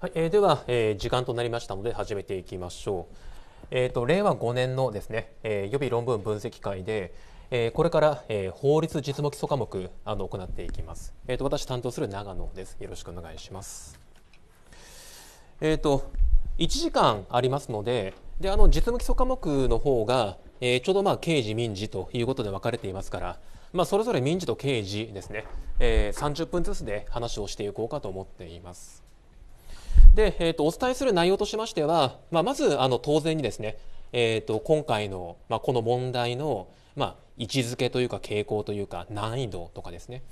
はい、えー、では、えー、時間となりましたので始めていきましょう。えーと、令和5年のですね、えー、予備論文分析会で、えー、これから、えー、法律実務基礎科目あの行っていきます。えーと、私担当する長野です。よろしくお願いします。えーと、と1時間ありますのでであの実務基礎科目の方が、えー、ちょうど、まあ、刑事民事ということで分かれていますから、まあ、それぞれ民事と刑事ですね、えー、30分ずつで話をしていこうかと思っています。で、えー、とお伝えする内容としましては、まあ、まずあの当然にですね、えー、と今回の、まあ、この問題の、まあ、位置づけというか傾向というか難易度とかですね、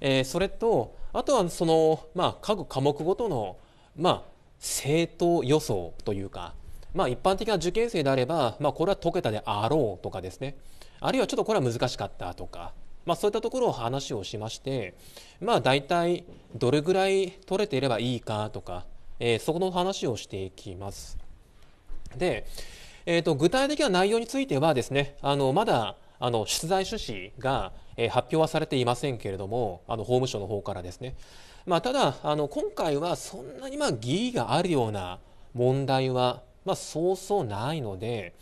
えー、それとあとはその、まあ、各科目ごとの、まあ、正当予想というか、まあ、一般的な受験生であれば、まあ、これは解けたであろうとかですねあるいはちょっとこれは難しかったとか、まあ、そういったところを話をしまして、まあ、大体どれぐらい取れていればいいかとかえー、そこの話をしていきます。で、えーと、具体的な内容についてはですねあのまだあの出題趣旨が、えー、発表はされていませんけれどもあの法務省の方からですね、まあ、ただあの今回はそんなにまあ疑義があるような問題は、まあ、そうそうないので、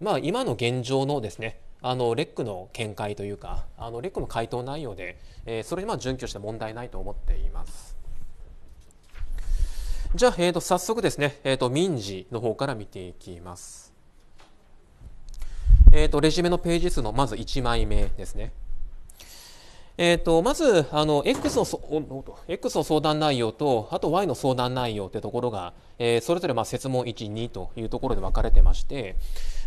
まあ、今の現状のですねあのレックの見解というかあのレックの回答内容で、えー、それにまあ準拠して問題ないと思っています。じゃあ、えーと、早速ですね、えーと、民事の方から見ていきます。えーと、レジュメのページ数のまず1枚目ですね。えー、とまずあの X, の X の相談内容とあと Y の相談内容というところが、えー、それぞれまあ設問1、2というところで分かれてまして、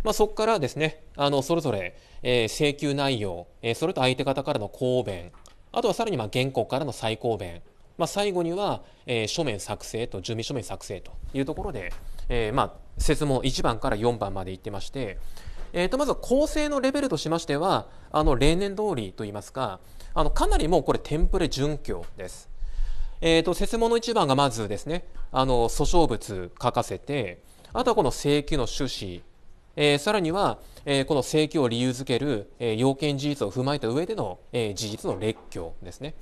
まあ、そこからですねあのそれぞれ、えー、請求内容、えー、それと相手方からの公弁あとはさらにまあ原告からの再公弁まあ、最後には、えー、書面作成と準備書面作成というところで、えー、まあ、説問1番から4番までいってまして、えー、とまず構成のレベルとしましてはあの例年通りといいますかあのかなりもうこれテンプレ準拠です。えーと、と説問の1番がまずですねあの訴訟物書かせてあとはこの請求の趣旨えー、さらには、えー、この請求を理由づける、えー、要件事実を踏まえた上での、えー、事実の列挙ですね。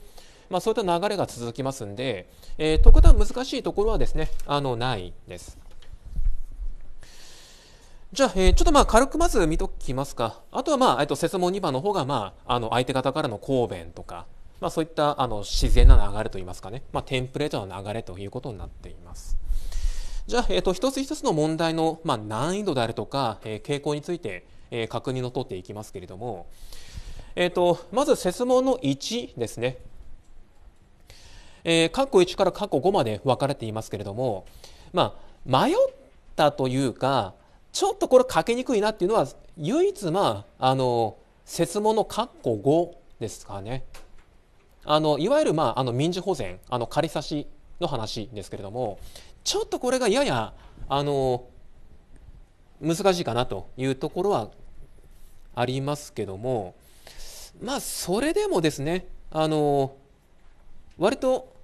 まあ、そういった流れが続きますんで、えー、特段難しいところはですねあのないです。じゃあ、えー、ちょっとまあ軽くまず見ときますか。あとはまあ、えっと、説問2番の方が、まあ、あの相手方からの答弁とか、まあ、そういったあの自然な流れといいますかね、まあ、テンプレートの流れということになっています。じゃあ、えっと、一つ一つの問題の、まあ、難易度であるとか、えー、傾向について、えー、確認を取っていきますけれども、えっと、まず説問の1ですね。えー、括弧1から括弧5まで分かれていますけれども、まあ、迷ったというかちょっとこれ書きにくいなっていうのは唯一まああの説問の括弧5ですかね。あのいわゆる、まあ、あの民事保全あの仮差しの話ですけれどもちょっとこれがややあの難しいかなというところはありますけどもまあそれでもですねあの割と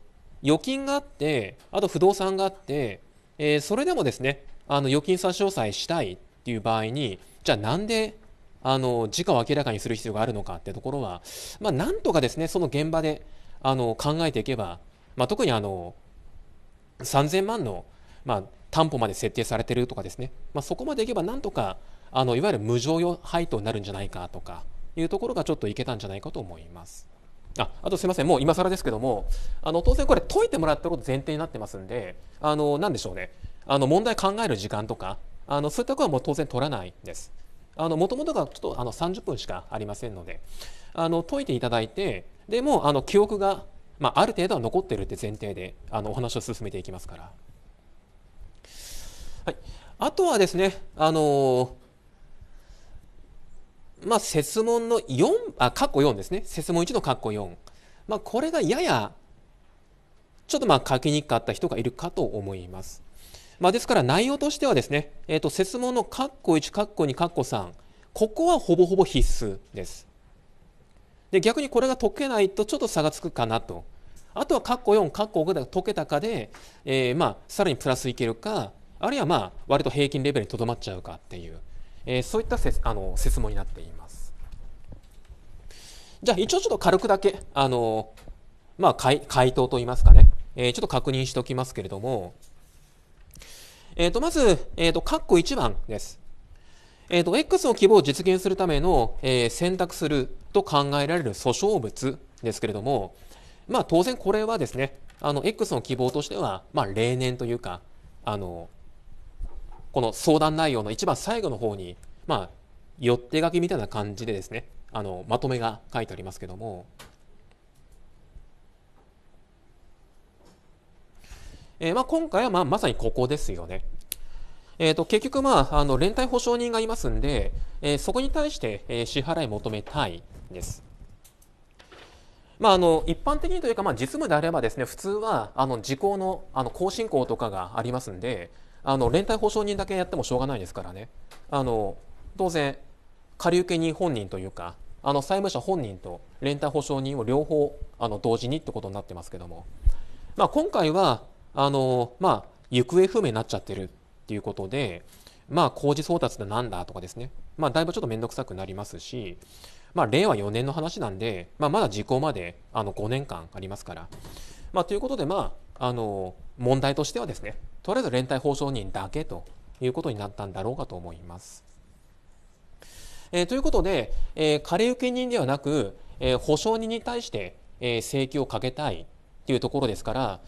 預金があって、あと不動産があって、えー、それでもですね、あの預金差し押さえしたいっていう場合に、じゃあなんであの時価を明らかにする必要があるのかってところは、まあ、なんとかですねその現場であの考えていけば、まあ、特にあの3000万の、まあ、担保まで設定されてるとかですね、まあ、そこまでいけばなんとかあのいわゆる無常用配当になるんじゃないかとかいうところがちょっといけたんじゃないかと思います。ああとすいませんもう今更ですけどもあの当然これ解いてもらったこと前提になってますんであの何でしょうねあの問題考える時間とかあのそういったことはもう当然取らないです。もともとがちょっとあの30分しかありませんのであの解いていただいてでもあの記憶が、まあ、ある程度は残ってるって前提であのお話を進めていきますから。はい、あとはですねあのまあ、説問の4、あ、括弧4ですね。説問1の括弧4。まあ、これがやや、ちょっとまあ書きにくかった人がいるかと思います。まあ、ですから内容としてはですね、えっ、ー、と、説問の括弧1、括弧2、括弧3。ここはほぼほぼ必須です。で、逆にこれが解けないとちょっと差がつくかなと。あとは括弧4、括弧5が解けたかで、えー、まあ、さらにプラスいけるか、あるいはまあ、割と平均レベルにとどまっちゃうかっていう。えー、そういったせあの説問になっていますじゃあ一応ちょっと軽くだけあのまあ回回答といいますかね、えー、ちょっと確認しておきますけれどもえっ、ー、とまず、えっと括弧1番ですえっと X の希望を実現するための、え選択すると考えられる訴訟物ですけれども、まあ、当然これはですねあの X の希望としては、まあ、例年というかあのこの相談内容の一番最後の方に、まあ、寄って書きみたいな感じでですね、あの、まとめが書いてありますけども、えまあ、今回はまあまさにここですよね。えーと、結局、まあ、あの連帯保証人がいますんで、えー、そこに対して、えー、支払い求めたいです。まあ、あの一般的にというか、まあ、実務であればですね普通はあの時効のあの更新行とかがありますんで、あの連帯保証人だけやってもしょうがないですからねあの当然借り受け人本人というかあの債務者本人と連帯保証人を両方あの同時にってことになってますけども、まあ、今回はあの、まあ、行方不明になっちゃってるっていうことで、まあ、工事送達ってなんだとかですね、まあ、だいぶちょっと面倒くさくなりますし、まあ、令和4年の話なんで、まあ、まだ時効まであの5年間ありますから。まあ、ということで、まあ、あの問題としてはですねとりあえず連帯保証人だけということになったんだろうかと思います。えー、ということで、えー、仮受人ではなく、えー、保証人に対して、えー、請求をかけたいというところですから、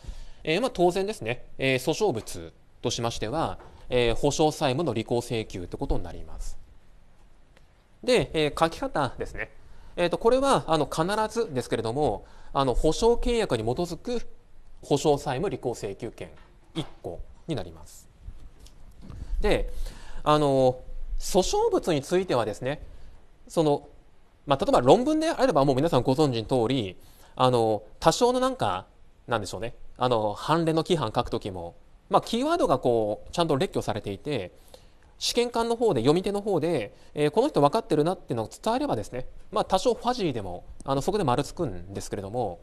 えーまあ、当然ですね、えー、訴訟物としましては、えー、保証債務の履行請求ということになります。で、えー、書き方ですね。えーとこれはあの必ずですけれどもあの保証契約に基づく保証債務履行請求権1個になります。であの訴訟物についてはですねその、まあ、例えば論文であればもう皆さんご存知の通りあの多少のなんかなんでしょうねあの判例の規範書く時も、まあ、キーワードがこうちゃんと列挙されていて試験官の方で読み手の方で、えー、この人分かってるなっていうのを伝えればですね、まあ、多少ファジーでもあのそこで丸つくんですけれども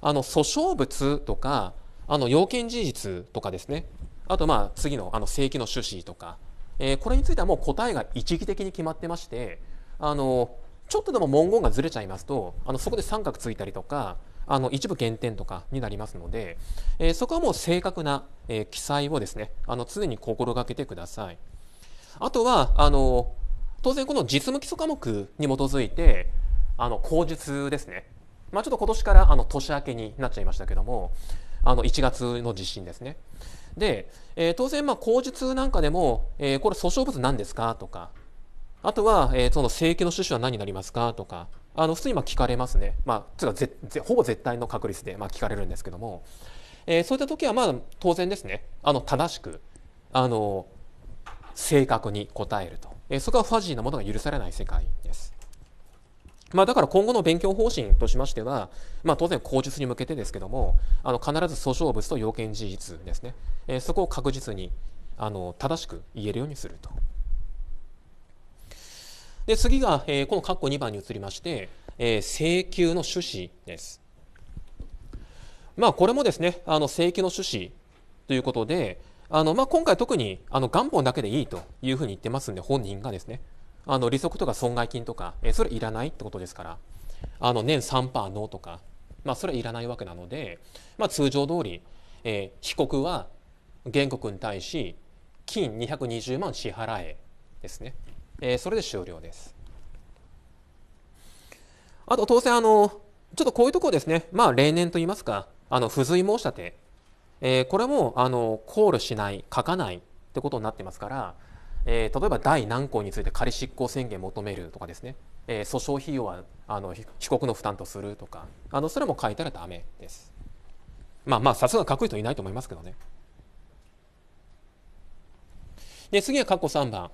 あの訴訟物とかあの要件事実とかですねあとまあ次のあの正規の趣旨とか、えー、これについてはもう答えが一義的に決まってましてあのちょっとでも文言がずれちゃいますとあのそこで三角ついたりとかあの一部減点とかになりますので、えー、そこはもう正確な、えー、記載をですねあの常に心がけてください。あとはあの当然この実務基礎科目に基づいてあの口述ですね、まあ、ちょっと今年からあの年明けになっちゃいましたけども、あの1月の地震ですね。で、えー、当然ま口述なんかでも、えー、これ訴訟物なんですかとかあとは、えー、その請求の趣旨は何になりますかとかあの普通にまあ聞かれますね、まあ、つかぜぜほぼ絶対の確率でまあ聞かれるんですけども、えー、そういった時はまあ当然ですねあの正しくあの正確に答えると、えー、そこはファジーなものが許されない世界です。まあ、だから今後の勉強方針としましては、まあ、当然、口述に向けてですけどもあの必ず訴訟物と要件事実ですね、えー、そこを確実にあの正しく言えるようにすると。で次が、えー、この括弧2番に移りまして、えー、請求の趣旨です。まあ、これもですねあの請求の趣旨ということであの、まあ、今回特にあの元本だけでいいというふうに言ってますんで本人がですねあの利息とか損害金とか、えそれいらないってことですからあの年3%のとか、まあ、それいらないわけなので、まあ、通常通り、えー、被告は原告に対し金220万支払えですね、えー、それで終了です。あと当然あのちょっとこういうところですね、まあ、例年といいますかあの付随申し立て、えー、これもあの考慮しない書かないってことになってますからえー、例えば第何項について仮執行宣言求めるとかですね、えー、訴訟費用はあの被告の負担とするとかあのそれも書いたらダメです。まあまあさすがに書く人いないと思いますけどね。で次は括弧3番、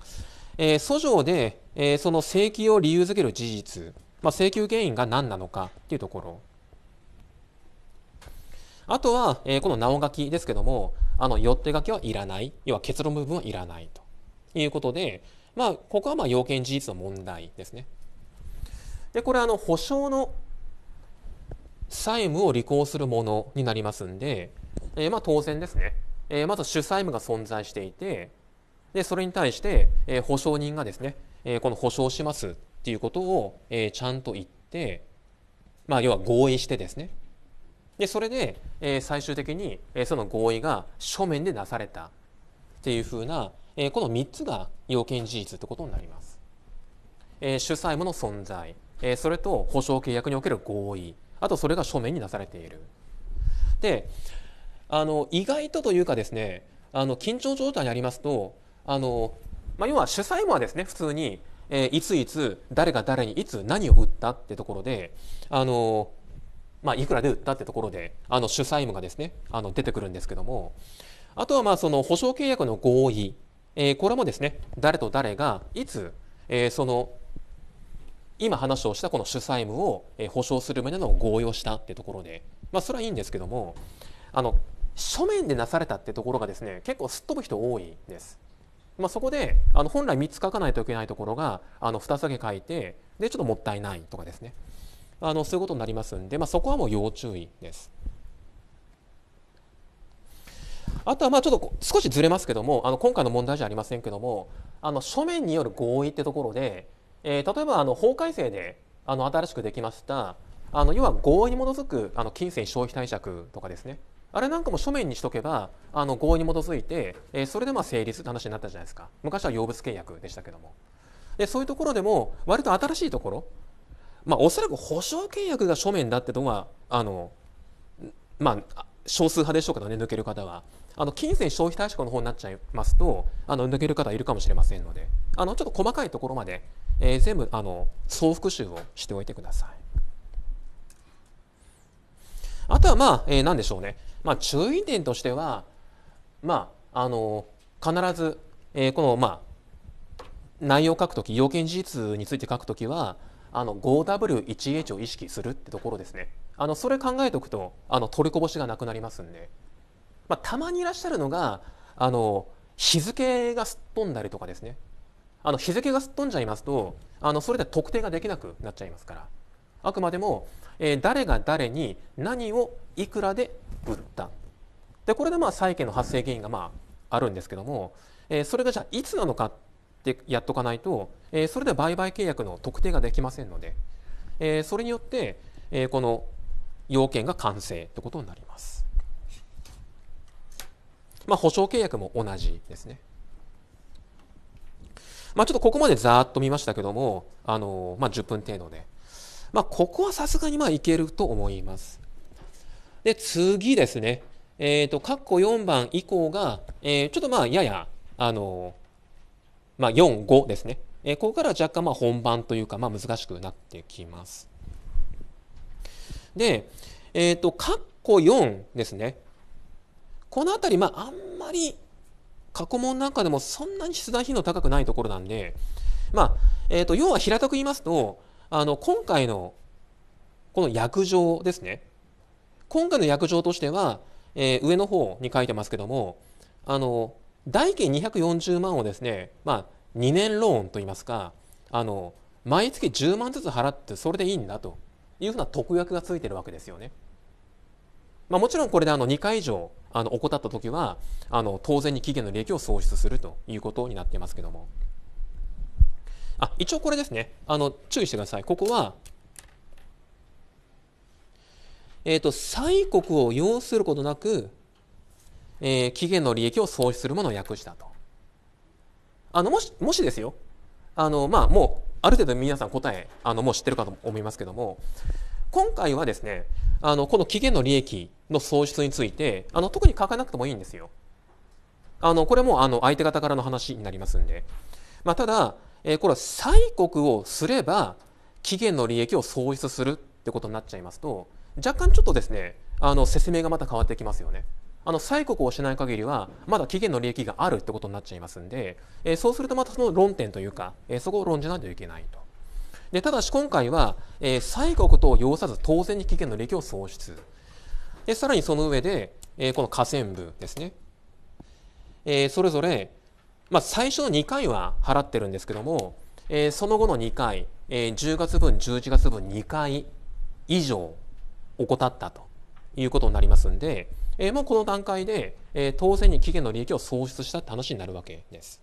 えー、訴状で、えー、その請求を理由づける事実、まあ、請求原因が何なのかっていうところあとは、えー、この直書きですけどもあのよって書きはいらない要は結論部分はいらないと。いうことで、まあ、ここはまあ要件事実の問題ですね。でこれあの保証の債務を履行するものになりますんで、えー、まあ当然ですね、えー、まず主債務が存在していてでそれに対して、え保証人がですね、えー、この保証しますっていうことを、えちゃんと言って、まあ、要は合意してですねでそれで、え最終的に、えその合意が書面でなされたっていうふうな、えー、この3つが要件事実ってことになります。えー、主債務の存在、えー、それと保証契約における合意、あとそれが書面になされている。で、あの意外とというかですね、あの緊張状態にありますと、あのまあ、要は主催務はですね普通に、えー、いついつ誰が誰にいつ何を売ったってところで、あのまあ、いくらで売ったってところであの主債務がですねあの出てくるんですけどもあとはまあその保証契約の合意えー、これもですね誰と誰がいつ、えー、その今話をしたこの主債務を保証する旨の合意をしたっていうところで、まあ、それはいいんですけどもあの書面でなされたってところがですね結構すっ飛ぶ人多いです。まあ、そこであの本来3つ書かないといけないところがあの2つだけ書いてでちょっともったいないとかですねあのそういうことになりますんで、まあ、そこはもう要注意です。あとはまあちょっと少しずれますけどもあの今回の問題じゃありませんけどもあの書面による合意ってところで、えー、例えばあの法改正であの新しくできましたあの要は合意に基づくあの金銭消費貸借とかですねあれなんかも書面にしとけばあの合意に基づいて、えー、それでまあ成立って話になったじゃないですか昔は用物契約でしたけどもでそういうところでも割と新しいところまあおそらく保証契約が書面だってうのがあのまあ少数派でしょうかね抜ける方はあの金銭消費対策の方になっちゃいますとあの抜ける方いるかもしれませんのであのちょっと細かいところまで、えー、全部あの総復習をしておいてください。あとはまあ、えー、何でしょうね、まあ、注意点としては、まあ、あの必ず、えー、この、まあ、内容を書くとき要件事実について書くときはあの 5W1H を意識するってところですね。あのそれ考えておくとあの取りこぼしがなくなりますんで、まあ、たまにいらっしゃるのがあの日付がすっ飛んだりとかですねあの日付がすっ飛んじゃいますとあのそれで特定ができなくなっちゃいますからあくまでも、えー、誰が誰に何をいくらで売ったでこれでまあ債権の発生原因がまああるんですけども、えー、それがじゃあいつなのかってやっとかないと、えー、それで売買契約の特定ができませんので、えー、それによって、えー、この要件が完成ということになります。まあ、保証契約も同じですね。まあ、ちょっとここまでざーっと見ましたけども、あのまあ、10分程度で。まあ、ここはさすがにまあいけると思います。で、次ですね。えっ、ー、と、括弧4番以降が、えー、ちょっとまあ、やや、あのまあ、4、5ですね。えー、ここから若干まあ本番というか、まあ、難しくなってきます。で、えっ、ー、と、カッコ4ですね。この辺り、まあ、あんまり過去問なんかでもそんなに出題頻度高くないところなんで、まあ、えっ、ー、と、要は平たく言いますと、あの、今回のこの約定ですね。今回の約定としては、えー、上の方に書いてますけども、あの、代金240万をですね、まあ、2年ローンといいますか、あの、毎月10万ずつ払ってそれでいいんだと。いうふうな特約がついてるわけですよね。まあ、もちろんこれであの2回以上あの怠った時はあの当然に期限の利益を創出するということになっていますけどもあ一応これですねあの注意してくださいここは、えーと、催告を要することなく、えー、期限の利益を創出するものを訳したとあのもしもしですよあのまあもうある程度皆さん答えあのもう知ってるかと思いますけども今回はですねあのこの期限の利益の創出についてあの特に書かなくてもいいんですよ。あのこれもあの相手方からの話になりますんで、まあ、ただ、えー、これは催告をすれば期限の利益を創出するってことになっちゃいますと若干ちょっとですねあの説明がまた変わってきますよね。あの催告をしない限りはまだ期限の利益があるってことになっちゃいますんで、えー、そうするとまたその論点というか、えー、そこを論じないといけないと。でただし今回は、えー、告国と要さず当然に期限の利益を創出でさらにその上で、えー、この河川部ですね、えー、それぞれ、まあ、最初の2回は払ってるんですけども、えー、その後の2回、えー、10月分11月分2回以上怠ったということになりますんで、えー、もうこの段階で、えー、当然に期限の利益を喪失したって話になるわけです。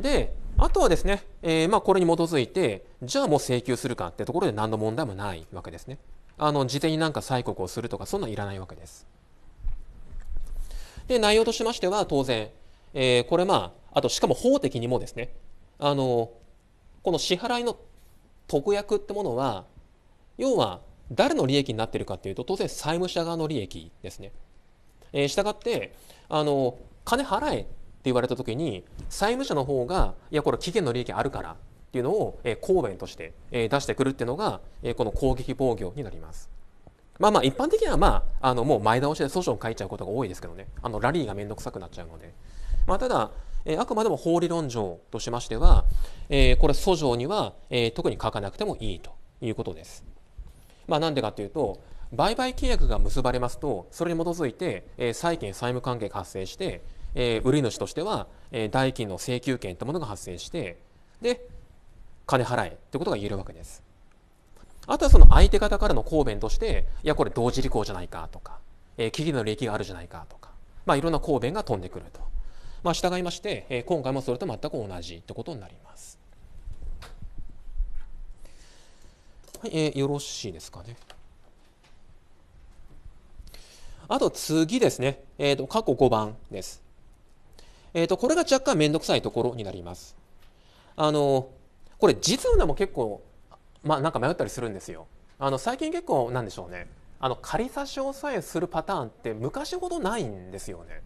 であとはですね、えー、まあこれに基づいてじゃあもう請求するかってところで何の問題もないわけですね。あの事前になんか催告をするとかそんなんいらないわけです。で内容としましては当然、えー、これまああとしかも法的にもですねあのこの支払いの特約ってものは要は誰の利益になってるかというと当然債務者側の利益ですね。えー、従ってあの金払えって言われた時に債務者の方がいやこれ期限の利益あるからっていうのを、えー、公弁として、えー、出してくるっていうのが、えー、この攻撃防御になります。まあまあ一般的にはまああのもう前倒しで訴訟を書いちゃうことが多いですけどねあのラリーが面倒くさくなっちゃうので。まあ、ただ、えー、あくまでも法理論上としましては、えー、これ訴状には、えー、特に書かなくてもいいということです。まあ、なんでかっていうと売買契約が結ばれますとそれに基づいて、え債権債務関係が発生して、え売り主としては、え代金の請求権というものが発生してで金払えということが言えるわけです。あとはその相手方からの答弁としていやこれ同時履行じゃないかとか、え企業の利益があるじゃないかとか、まあ、いろんな答弁が飛んでくると、まあ、従いまして、え今回もそれと全く同じということになります。はい、えー、よろしいですかね。あと次ですね、えー、と、過去5番です。えっ、ー、と、これが若干めんどくさいところになります。あの、これ実でも結構、まあなんか迷ったりするんですよ。あの、最近結構なんでしょうね。あの、仮差し押さえするパターンって昔ほどないんですよね。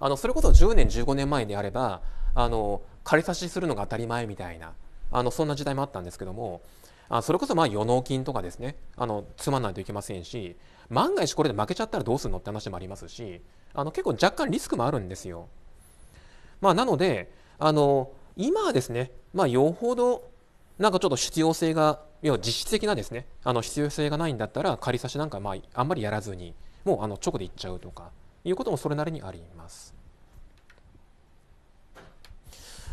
あの、それこそ10年、15年前であれば、あの、仮差しするのが当たり前みたいな、あの、そんな時代もあったんですけども、あそれこそまあ余納金とかですねあの積まないといけませんし万が一これで負けちゃったらどうするのって話もありますしあの結構若干リスクもあるんですよ。まあ、なのであの今はですね、まあ、よほどなんかちょっと必要性が要は実質的なですねあの必要性がないんだったら仮差しなんかまああんまりやらずにもうあの直でいっちゃうとかいうこともそれなりにあります。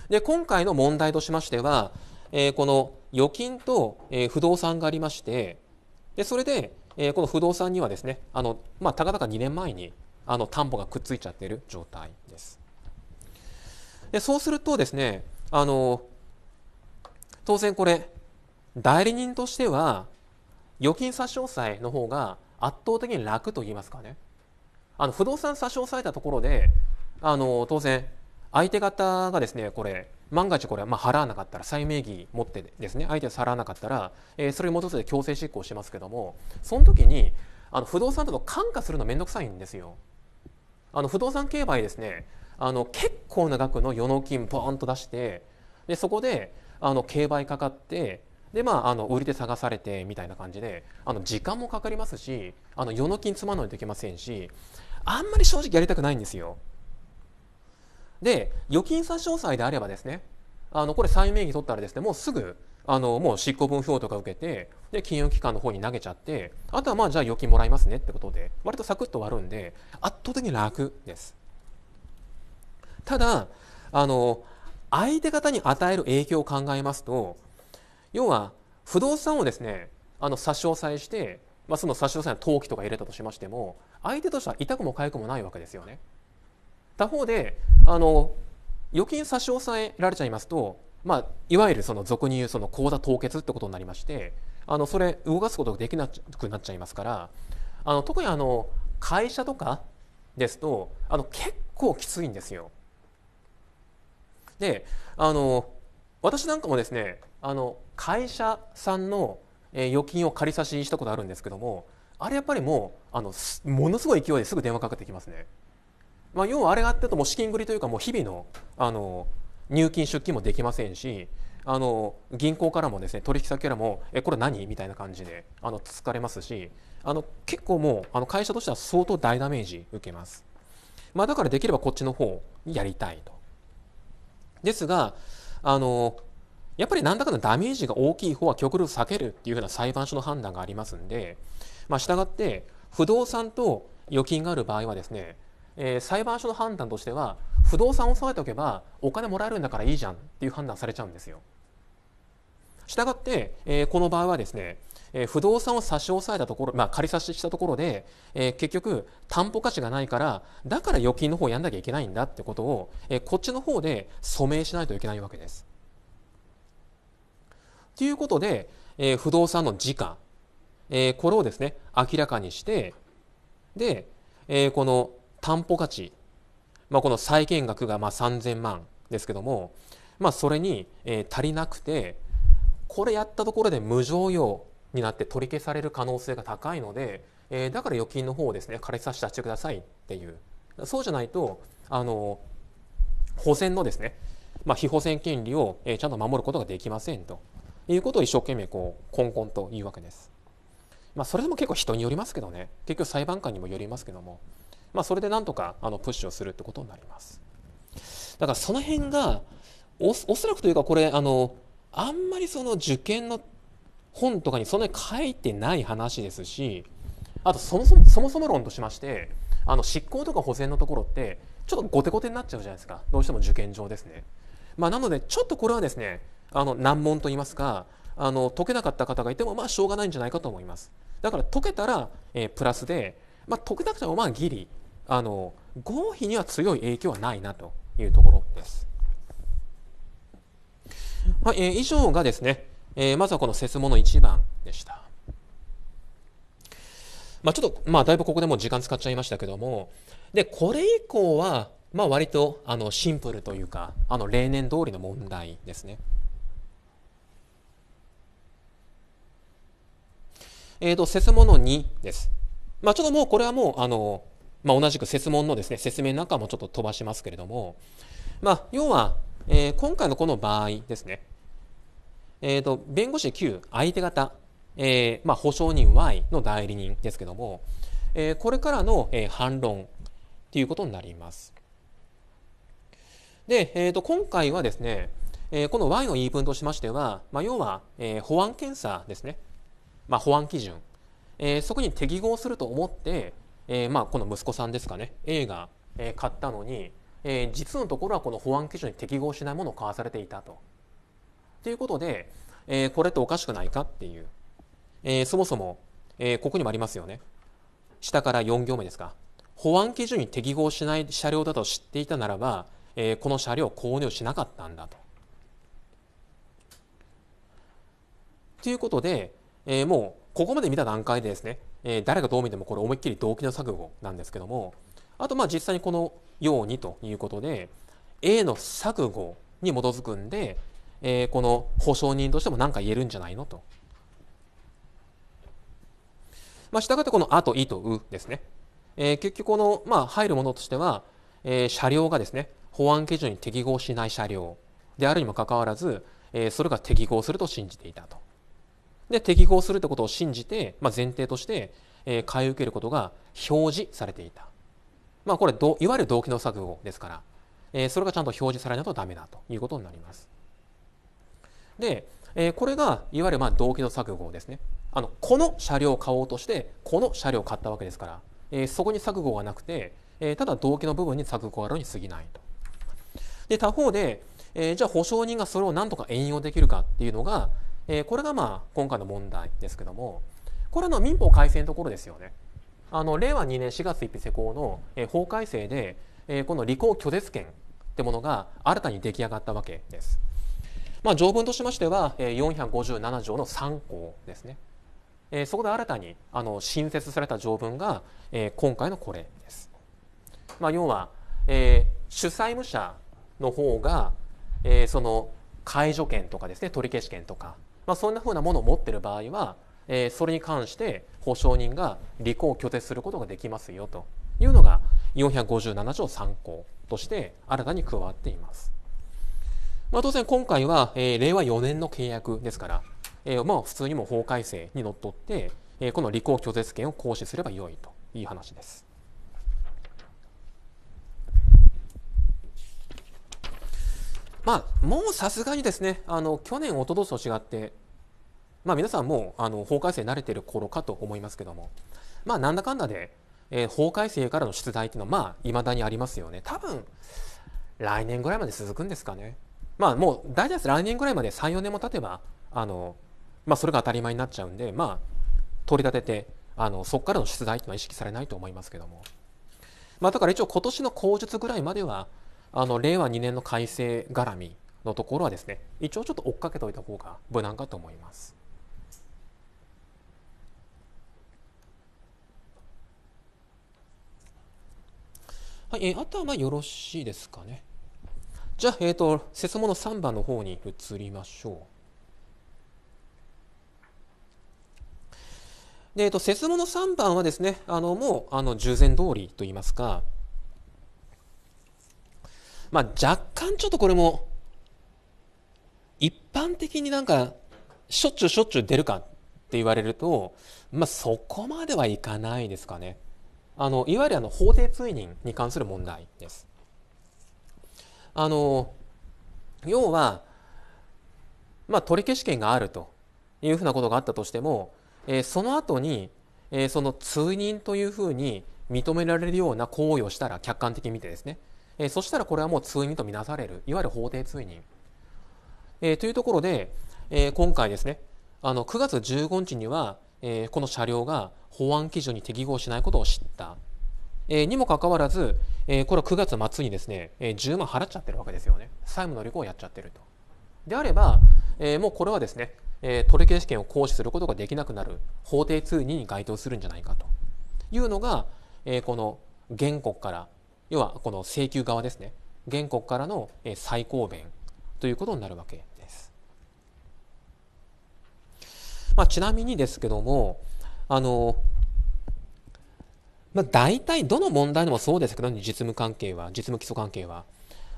で今回の問題としましてはえこの預金と、え不動産がありまして、でそれで、えこの不動産にはですね、あのまあ、たかだか2年前にあの担保がくっついちゃっている状態です。でそうするとですね、あの当然これ、代理人としては、預金差し押さえの方が圧倒的に楽と言いますかね。あの不動産差し押さえたところで、あの当然、相手方がですね、これ、万が一これ、まあ、払わなかったら債名義持ってですね相手が払わなかったら、えー、それに基づいて強制執行しますけどもその時にあの不動産とか感化するの面倒くさいんですよ。あの不動産競売ですねあの結構な額の余納金ボーンと出してでそこであの競売かかってでまあ、あの売り手探されてみたいな感じであの時間もかかりますしあの世の金積まないといけませんしあんまり正直やりたくないんですよ。で預金差し押さえであればですねあのこれ債名義取ったらですねもうすぐあのもう執行分票とか受けてで金融機関の方に投げちゃってあとはまあじゃあ預金もらいますねってことで割とサクッと割るんで圧倒的に楽です。ただあの相手方に与える影響を考えますと要は不動産をですねあの差し押さえして、まあ、その差し押さえの登記とか入れたとしましても相手としては痛くも痒くもないわけですよね。他方であの預金差し押さえられちゃいますと、まあ、いわゆるその俗に言うその口座凍結ってことになりましてあのそれ動かすことができなくなっちゃいますからあの特にあの会社とかですとあの結構きついんですよ。であの私なんかもですねあの会社さんの預金を仮差ししたことあるんですけどもあれやっぱりもうあのものすごい勢いですぐ電話かけてきますね。まあ、要はあれがあってともう資金繰りというかもう日々のあの入金出金もできませんしあの銀行からもですね取引先からもえこれ何みたいな感じであの疲れますしあの結構もうあの会社としては相当大ダメージ受けます、まあ、だからできればこっちの方やりたいとですがあのやっぱり何らかのダメージが大きい方は極力避けるっていうふうな裁判所の判断がありますんで、まあ、したがって不動産と預金がある場合はですねえー、裁判所の判断としては不動産を抑えておけばお金もらえるんだからいいじゃんっていう判断されちゃうんですよ。したがって、えー、この場合はですね、えー、不動産を差し押さえたところ、まあ、仮差ししたところで、えー、結局担保価値がないからだから預金の方をやんなきゃいけないんだってことを、えー、こっちの方で署名しないといけないわけです。ということで、えー、不動産の時価、えー、これをですね明らかにしてで、えー、この担保価値、まあ、この債権額がまあ3000万ですけども、まあ、それに、え足りなくてこれやったところで無常用になって取り消される可能性が高いので、えだから預金の方をですね借りさせてしてくださいっていうそうじゃないとあの保全のですね、まあ、非保全権利を、えちゃんと守ることができませんということを一生懸命こうこんこんと言うわけです。まあ、それでも結構人によりますけどね結局裁判官にもよりますけども。まあ、それでなんとかあのプッシュをするってことになります。だからその辺がおそらくというかこれあのあんまりその受験の本とかにそんなに書いてない話ですしあとそもそもそもそも論としましてあの執行とか保全のところってちょっと後手後手になっちゃうじゃないですかどうしても受験上ですね。まあ、なのでちょっとこれはですねあの難問といいますかあの解けなかった方がいてもまあしょうがないんじゃないかと思います。だから解けたら、えー、プラスで、まあ、解けなくてもまあギリあの合否には強い影響はないなというところです。はいえー、以上がですね、えー、まずはこの説問の1番でした。まあ、ちょっと、まあ、だいぶここでも時間使っちゃいましたけども、で、これ以降は、まあ、割と、あの、シンプルというか、あの、例年通りの問題ですね。えっ、ー、と、説問の2です。まあ、ちょっともう、これはもう、あの、まあ、同じく説問のですね、説明なんかもちょっと飛ばしますけれども、まあ、要は、えー、今回のこの場合ですね、えっ、ー、と、弁護士 Q、相手方、えー、まあ、保証人 Y の代理人ですけども、えー、これからの、えー、反論ということになります。で、えっ、ー、と、今回はですね、えー、この Y の言い分としましては、まあ、要は、えー、保安検査ですね、まあ、保安基準、えー、そこに適合すると思って、えー、まあ、この息子さんですかね A が、え買ったのに、えー、実のところはこの保安基準に適合しないものを買わされていたと。ということで、えー、これっておかしくないかっていう、えー、そもそも、えー、ここにもありますよね下から4行目ですか保安基準に適合しない車両だと知っていたならば、えー、この車両を購入しなかったんだと。ということで、えー、もうここまで見た段階でですねえー、誰がどう見てもこれ思いっきり動機の錯誤なんですけどもあとまあ実際にこのようにということで A の錯誤に基づくんで、えー、この保証人としても何か言えるんじゃないのと。まあ、したがってこの「あ」と「い」と「う」ですね、えー、結局この、まあ、入るものとしては、えー、車両がですね保安基準に適合しない車両であるにもかかわらず、えー、それが適合すると信じていたと。で適合するってことを信じて、まあ、前提として、えー、買い受けることが表示されていた、まあ、これどいわゆる動機の錯誤ですから、えー、それがちゃんと表示されないとダメだということになりますで、えー、これがいわゆるまあ動機の錯誤ですねあのこの車両を買おうとしてこの車両を買ったわけですから、えー、そこに錯誤がなくて、えー、ただ動機の部分に錯誤があるに過ぎないとで他方で、えー、じゃあ保証人がそれを何とか援用できるかっていうのが、えー、これがまあ今回の問題ですけどもこれの民法改正のところですよね。あの令和2年4月1日施行の、えー、法改正で、えー、この履行拒絶権ってものが新たに出来上がったわけです。まあ、条文としましては、えー、457条の3項ですね。えー、そこで新たにあの新設された条文が、えー、今回のこれです。まあ、要は、えー、主催務者の方が、えー、その解除権とかですね取り消し権とかまあ、そんなふうなものを持ってる場合は、えー、それに関して保証人が履行を拒絶することができますよというのが457条3項として新たに加わっています。まあ、当然今回は、えー、令和4年の契約ですから、えー、まあ普通にも法改正にのっとって、えー、この履行拒絶権を行使すればよいという話です。まあ、もうさすがにですねあの去年、おととしと違って、まあ、皆さんもうあの法改正慣れてる頃かと思いますけども、まあ、なんだかんだで、えー、法改正からの出題っていうのはいまあ、だにありますよね。多分来年ぐらいまで続くんですかね。まあもう大体来年ぐらいまで3、4年も経てば、あの、まあそれが当たり前になっちゃうんで、まあ取り立てて、あの、そこからの出題っていうのは意識されないと思いますけども。まあだから一応今年の口述ぐらいまでは、あの令和2年の改正絡みのところはですね一応ちょっと追っかけておいた方が無難かと思います。はい、えあとはまあよろしいですかね。じゃあ、えっ、ー、と、説問の3番の方に移りましょう。で、えっ、ー、と、説問の3番はですね、あの、もう、あの、従前通りといいますか、まあ、若干ちょっとこれも一般的になんかしょっちゅうしょっちゅう出るかって言われると、まあ、そこまではいかないですかね。あのいわゆるあの法定追認に関する問題です。あの要は、まあ、取消権があるというふうなことがあったとしても、えー、その後に、えー、その追認というふうに認められるような行為をしたら客観的に見てですねえー、そしたらこれはもう通院とみなされるいわゆる法定通院、えー、というところで、えー、今回ですねあの9月15日には、えー、この車両が法案基準に適合しないことを知った、えー、にもかかわらず、えー、これは9月末にですね、えー、10万払っちゃってるわけですよね債務の履行をやっちゃってるとであれば、えー、もうこれはですね、えー、取消権を行使することができなくなる法定通認に該当するんじゃないかというのが、えー、この原告から要はこの請求側ですね原告からの再公弁ということになるわけです。まあ、ちなみにですけどもあの、まあ、大体どの問題でもそうですけど、ね、実務関係は実務基礎関係は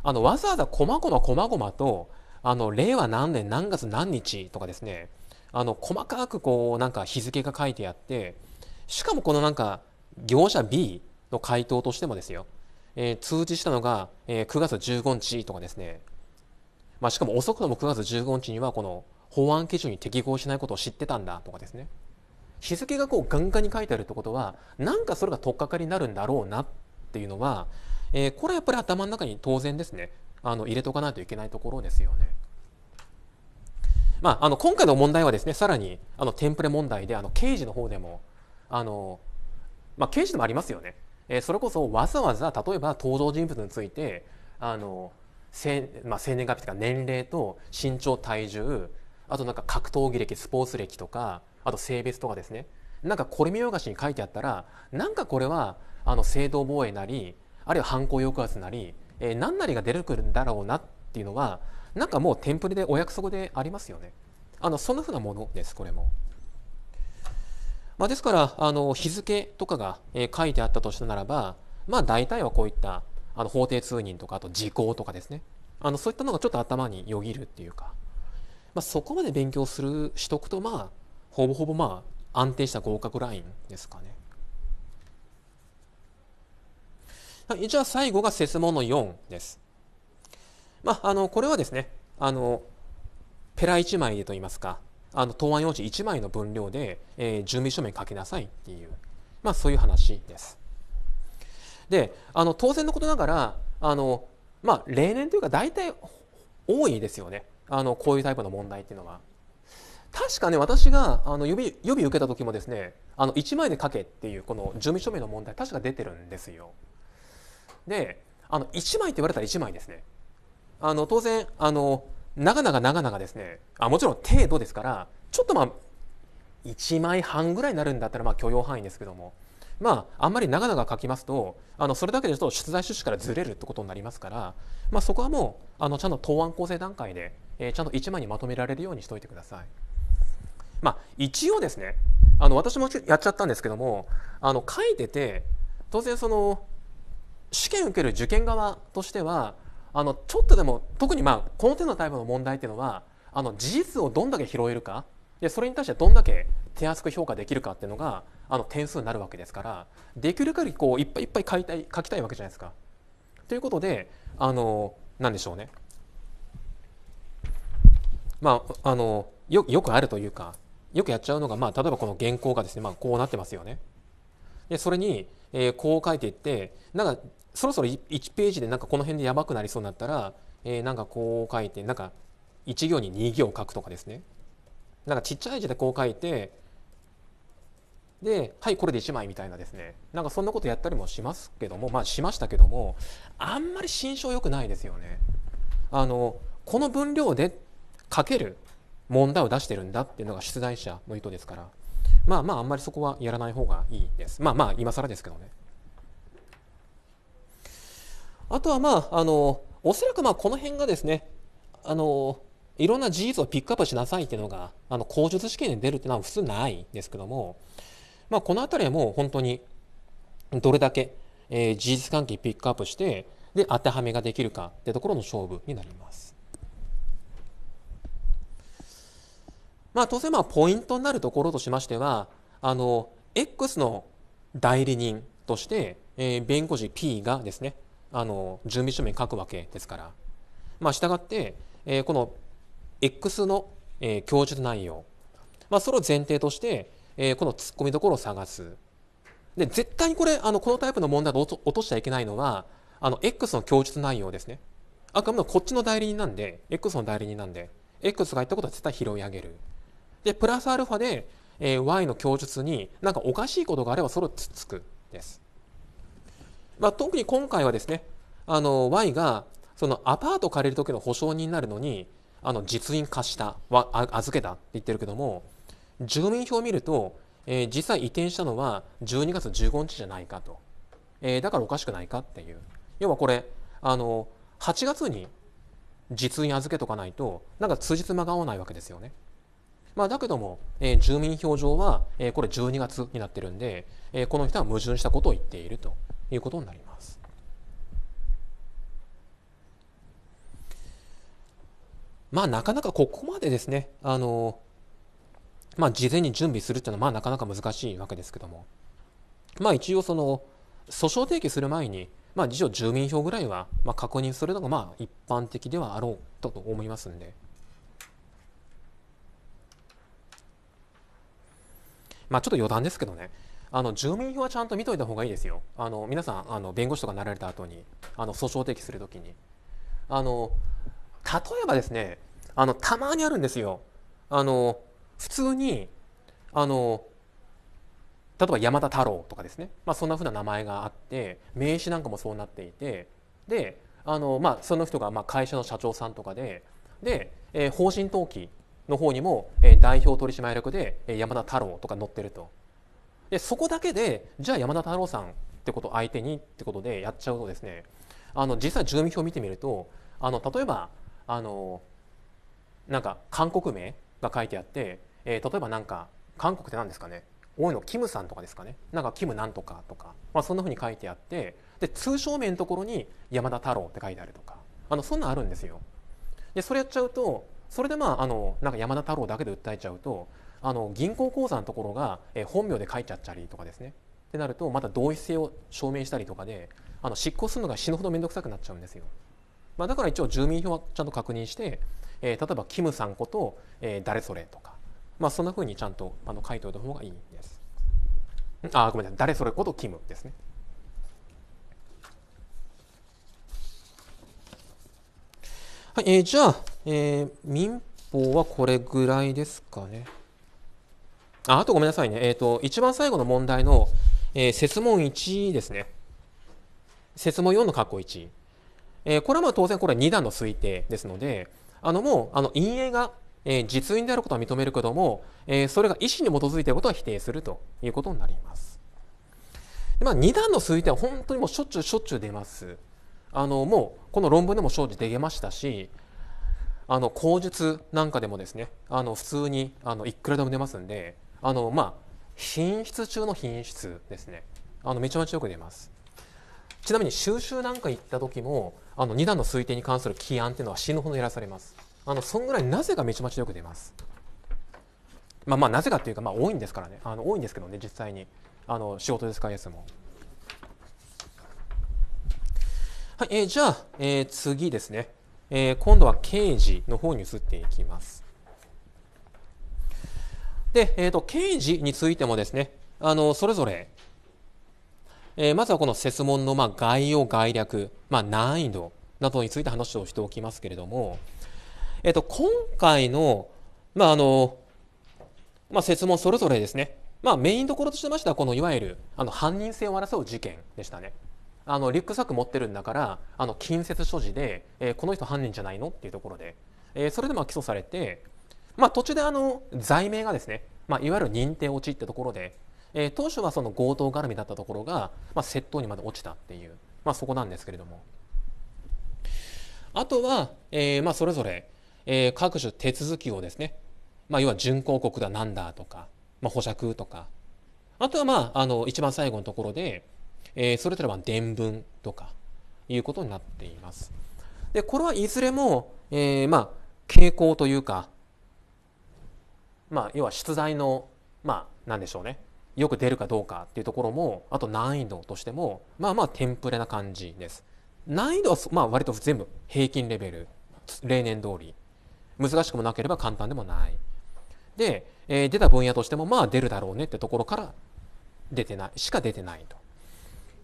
あのわざわざ細々細々とあの令和何年何月何日とかですねあの細かくこうなんか日付が書いてあってしかもこのなんか業者 B の回答としてもですよえー、通知したのが、えー、9月15日とかですね、まあ、しかも遅くとも9月15日にはこの法案基準に適合しないことを知ってたんだとかですね日付がこうガンガンに書いてあるってことはなんかそれが取っかかりになるんだろうなっていうのは、えー、これはやっぱり頭の中に当然ですねあの入れとかないといけないところですよね。まあ、あの今回の問題はですねさらにあのテンプレ問題であの刑事の方でもあの、まあ、刑事でもありますよねえー、それこそわざわざ例えば登場人物についてあの生,、まあ、生年月日とか年齢と身長体重あとなんか格闘技歴スポーツ歴とかあと性別とかですねなんかこれ見よがしに書いてあったらなんかこれはあの正当防衛なりあるいは犯行抑圧なり、えー、何なりが出てくるんだろうなっていうのはなんかもうテンプレでお約束でありますよね。あのそのふなものですこれも。まあ、ですからあの日付とかが、え書いてあったとしたならば、まあ、大体はこういったあの法定通認とかあと時効とかですねあのそういったのがちょっと頭によぎるっていうか、まあ、そこまで勉強するしとくとまあほぼほぼまあ安定した合格ラインですかね。はい、じゃあ最後が説問の4です。まあ、あのこれはですねあのペラ1枚でといいますかあの答案用紙1枚の分量で、えー、準備書面書きなさいっていう、まあ、そういう話です。であの当然のことながらあの、まあ、例年というか大体多いですよねあのこういうタイプの問題っていうのは。確かね私があの予備予備受けた時もですねあの1枚で書けっていうこの準備書面の問題確か出てるんですよ。であの1枚って言われたら1枚ですね。あの当然あの長々長々ですねあもちろん程度ですからちょっとまあ1枚半ぐらいになるんだったらまあ許容範囲ですけどもまああんまり長々書きますとあのそれだけでちょっと出題趣旨からずれるってことになりますから、まあ、そこはもうあのちゃんと答案構成段階で、えー、ちゃんと1枚にまとめられるようにしておいてください。まあ、一応ですねあの私もやっちゃったんですけどもあの書いてて当然その試験受ける受験側としてはあのちょっとでも特にまあこの手のタイプの問題っていうのはあの事実をどんだけ拾えるかでそれに対してどんだけ手厚く評価できるかっていうのがあの点数になるわけですからできる限りこういっぱいいっぱい書いたい書きたいわけじゃないですか。ということであの何でしょうねまああのよよくあるというかよくやっちゃうのが、まあ、例えばこの原稿がですね、まあ、こうなってますよね。でそれにえー、こう書いていってなんかそろそろ1ページでなんかこの辺でやばくなりそうになったら、えー、なんかこう書いてなんか1行に2行書くとかですねなんかちっちゃい字でこう書いてではいこれで1枚みたいなですねなんかそんなことやったりもしますけどもまあしましたけどもあんまり心象良くないですよね。あのこの分量で書ける問題を出してるんだっていうのが出題者の意図ですから。まあまああんまりそこはやらない方がいいですまあまあ今更ですけどねあとはまああのおそらくまあこの辺がですねあのいろんな事実をピックアップしなさいっていうのがあの口述試験で出るっていうのは普通ないんですけども、まあ、この辺りはもう本当にどれだけ、えー、事実関係ピックアップしてで当てはめができるかってところの勝負になります。まあ、当然まあポイントになるところとしましてはあの X の代理人として、えー、弁護士 P がですねあの準備書面書くわけですから、まあ、従って、えー、この X の、えー、供述内容、まあ、それを前提として、えー、この突っ込みどころを探すで絶対にこれあのこのタイプの問題で落としちゃいけないのはあの X の供述内容ですねあくまでこっちの代理人なんで X の代理人なんで X が言ったことは絶対拾い上げる。で、プラスアルファで、えー、y の供述になんかおかしいことがあればそれをつつくです。まあ、特に今回はですね、あの y がそのアパート借りる時の保証人になるのにあの実印貸したは預けたって言ってるけども住民票を見ると、えー、実際移転したのは12月15日じゃないかと、えー、だからおかしくないかっていう要はこれあの8月に実印預けとかないとなんか通じつまが合わないわけですよね。まあ、だけども、えー、住民票上は、えー、これ12月になってるんで、えー、この人は矛盾したことを言っているということになります。まあ、なかなかここまでですね、あのまあ、事前に準備するっていうのは、まあ、なかなか難しいわけですけども、まあ、一応その、訴訟提起する前に、まあ、住民票ぐらいは、まあ、確認するのが、まあ、一般的ではあろうと思いますんで。まあ、ちょっと余談ですけどねあの住民票はちゃんと見といた方がいいですよあの皆さんあの弁護士とかなられた後にあの訴訟提起するときにあの例えばですねあのたまにあるんですよあの普通にあの例えば山田太郎とかですね、まあ、そんなふうな名前があって名刺なんかもそうなっていてであの、まあ、その人がまあ会社の社長さんとかでで、えー、法人登記の方にも、え代表取締役で山田太郎とか載ってるとでそこだけでじゃあ山田太郎さんってこと相手にってことでやっちゃうとですねあの実際住民票を見てみるとあの例えばあのなんか韓国名が書いてあって、えー、例えばなんか韓国って何ですかね多いのキムさんとかですかねなんかキムなんとかとか、まあ、そんなふうに書いてあってで通称名のところに山田太郎って書いてあるとかあのそんなんあるんですよ。でそれやっちゃうとそれでまああのなんか山田太郎だけで訴えちゃうとあの銀行口座のところが、え本名で書いちゃったりとかですねってなるとまた同一性を証明したりとかであの執行するのが死ぬほど面倒くさくなっちゃうんですよ。まあ、だから一応住民票はちゃんと確認して、えー、例えばキムさんこと、えー、誰それとか、まあ、そんなふうにちゃんとあの書いておいた方がいいです。あごめんなさい誰それことキムですね。はいえー、じゃあ、えー、民法はこれぐらいですかね。ああとごめんなさいね、えーと、一番最後の問題の、えー、説問1ですね。説問4の括弧1。えー、これはまあ当然これ2段の推定ですので、あのもうあの陰影が、えー、実印であることは認めるけども、えー、それが意思に基づいていることは否定するということになります。でまあ、2段の推定は本当にもうしょっちゅうしょっちゅう出ます。あのもうこの論文でも生じて出ましたしあの口述なんかでもですねあの普通にあのいくらでも出ますんであのまあ品質中の品質ですねあのめちゃめちゃよく出ますちなみに収集なんか行った時もあの2段の推定に関する起案っていうのは死ぬほど減らされますあのそんぐらいなぜかめちゃめちゃよく出ますまあまあなぜかっていうかまあ多いんですからねあの多いんですけどね実際にあの仕事で使うやつもはい、えー、じゃあ、えー、次ですねえー、今度は刑事の方に移っていきます。で、えーと、刑事についてもですねあのそれぞれ、えー、まずはこの設問の、まあ、概要概略、まあ、難易度などについて話をしておきますけれども、えーと、今回の,、まああのまあ、設問それぞれですね、まあ、メインどころとしてましてはこのいわゆるあの犯人性を争う事件でしたね。あのリュックサック持ってるんだからあの近接所持で、えー、この人犯人じゃないのっていうところで、えー、それでまあ起訴されて、まあ、途中であの罪名がですね、まあ、いわゆる認定落ちってところで、えー、当初はその強盗絡みだったところが、まあ、窃盗にまで落ちたっていう、まあ、そこなんですけれどもあとは、えーまあ、それぞれ、えー、各種手続きをですね、まあ、要は準抗告だなんだとか、まあ、保釈とかあとはまああの一番最後のところでえー、それぞれは伝文とかいうことになっています。で、これはいずれも、えー、まあ、傾向というか、まあ、要は出題の、まあ、なんでしょうね。よく出るかどうかっていうところも、あと難易度としても、まあまあテンプレな感じです。難易度は、まあ割と全部平均レベル、例年通り。難しくもなければ簡単でもない。で、えー、出た分野としても、まあ出るだろうねってところから出てない、しか出てないと。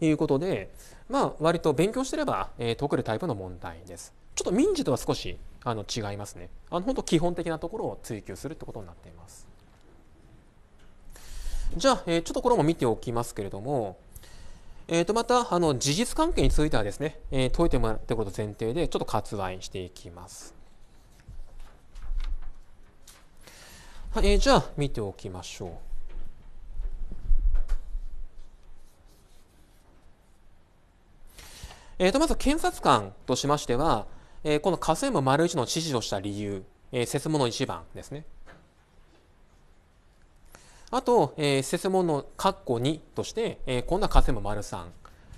いうことで、まあ、割と勉強してれば、えー、解けるタイプの問題です。ちょっと民事とは少しあの違いますね。あの本当基本的なところを追求するってことになっています。じゃあ、えー、ちょっとこれも見ておきますけれども、えー、とまたあの事実関係についてはですね、えー、解いてもらってこと前提でちょっと割愛していきます。えー、じゃあ見ておきましょう。えー、とまず検察官としましては、えー、この家政務丸一の指示をした理由、えー、説問の1番ですね。あと、えー、説問の括弧2として、えー、こんな家政務丸3、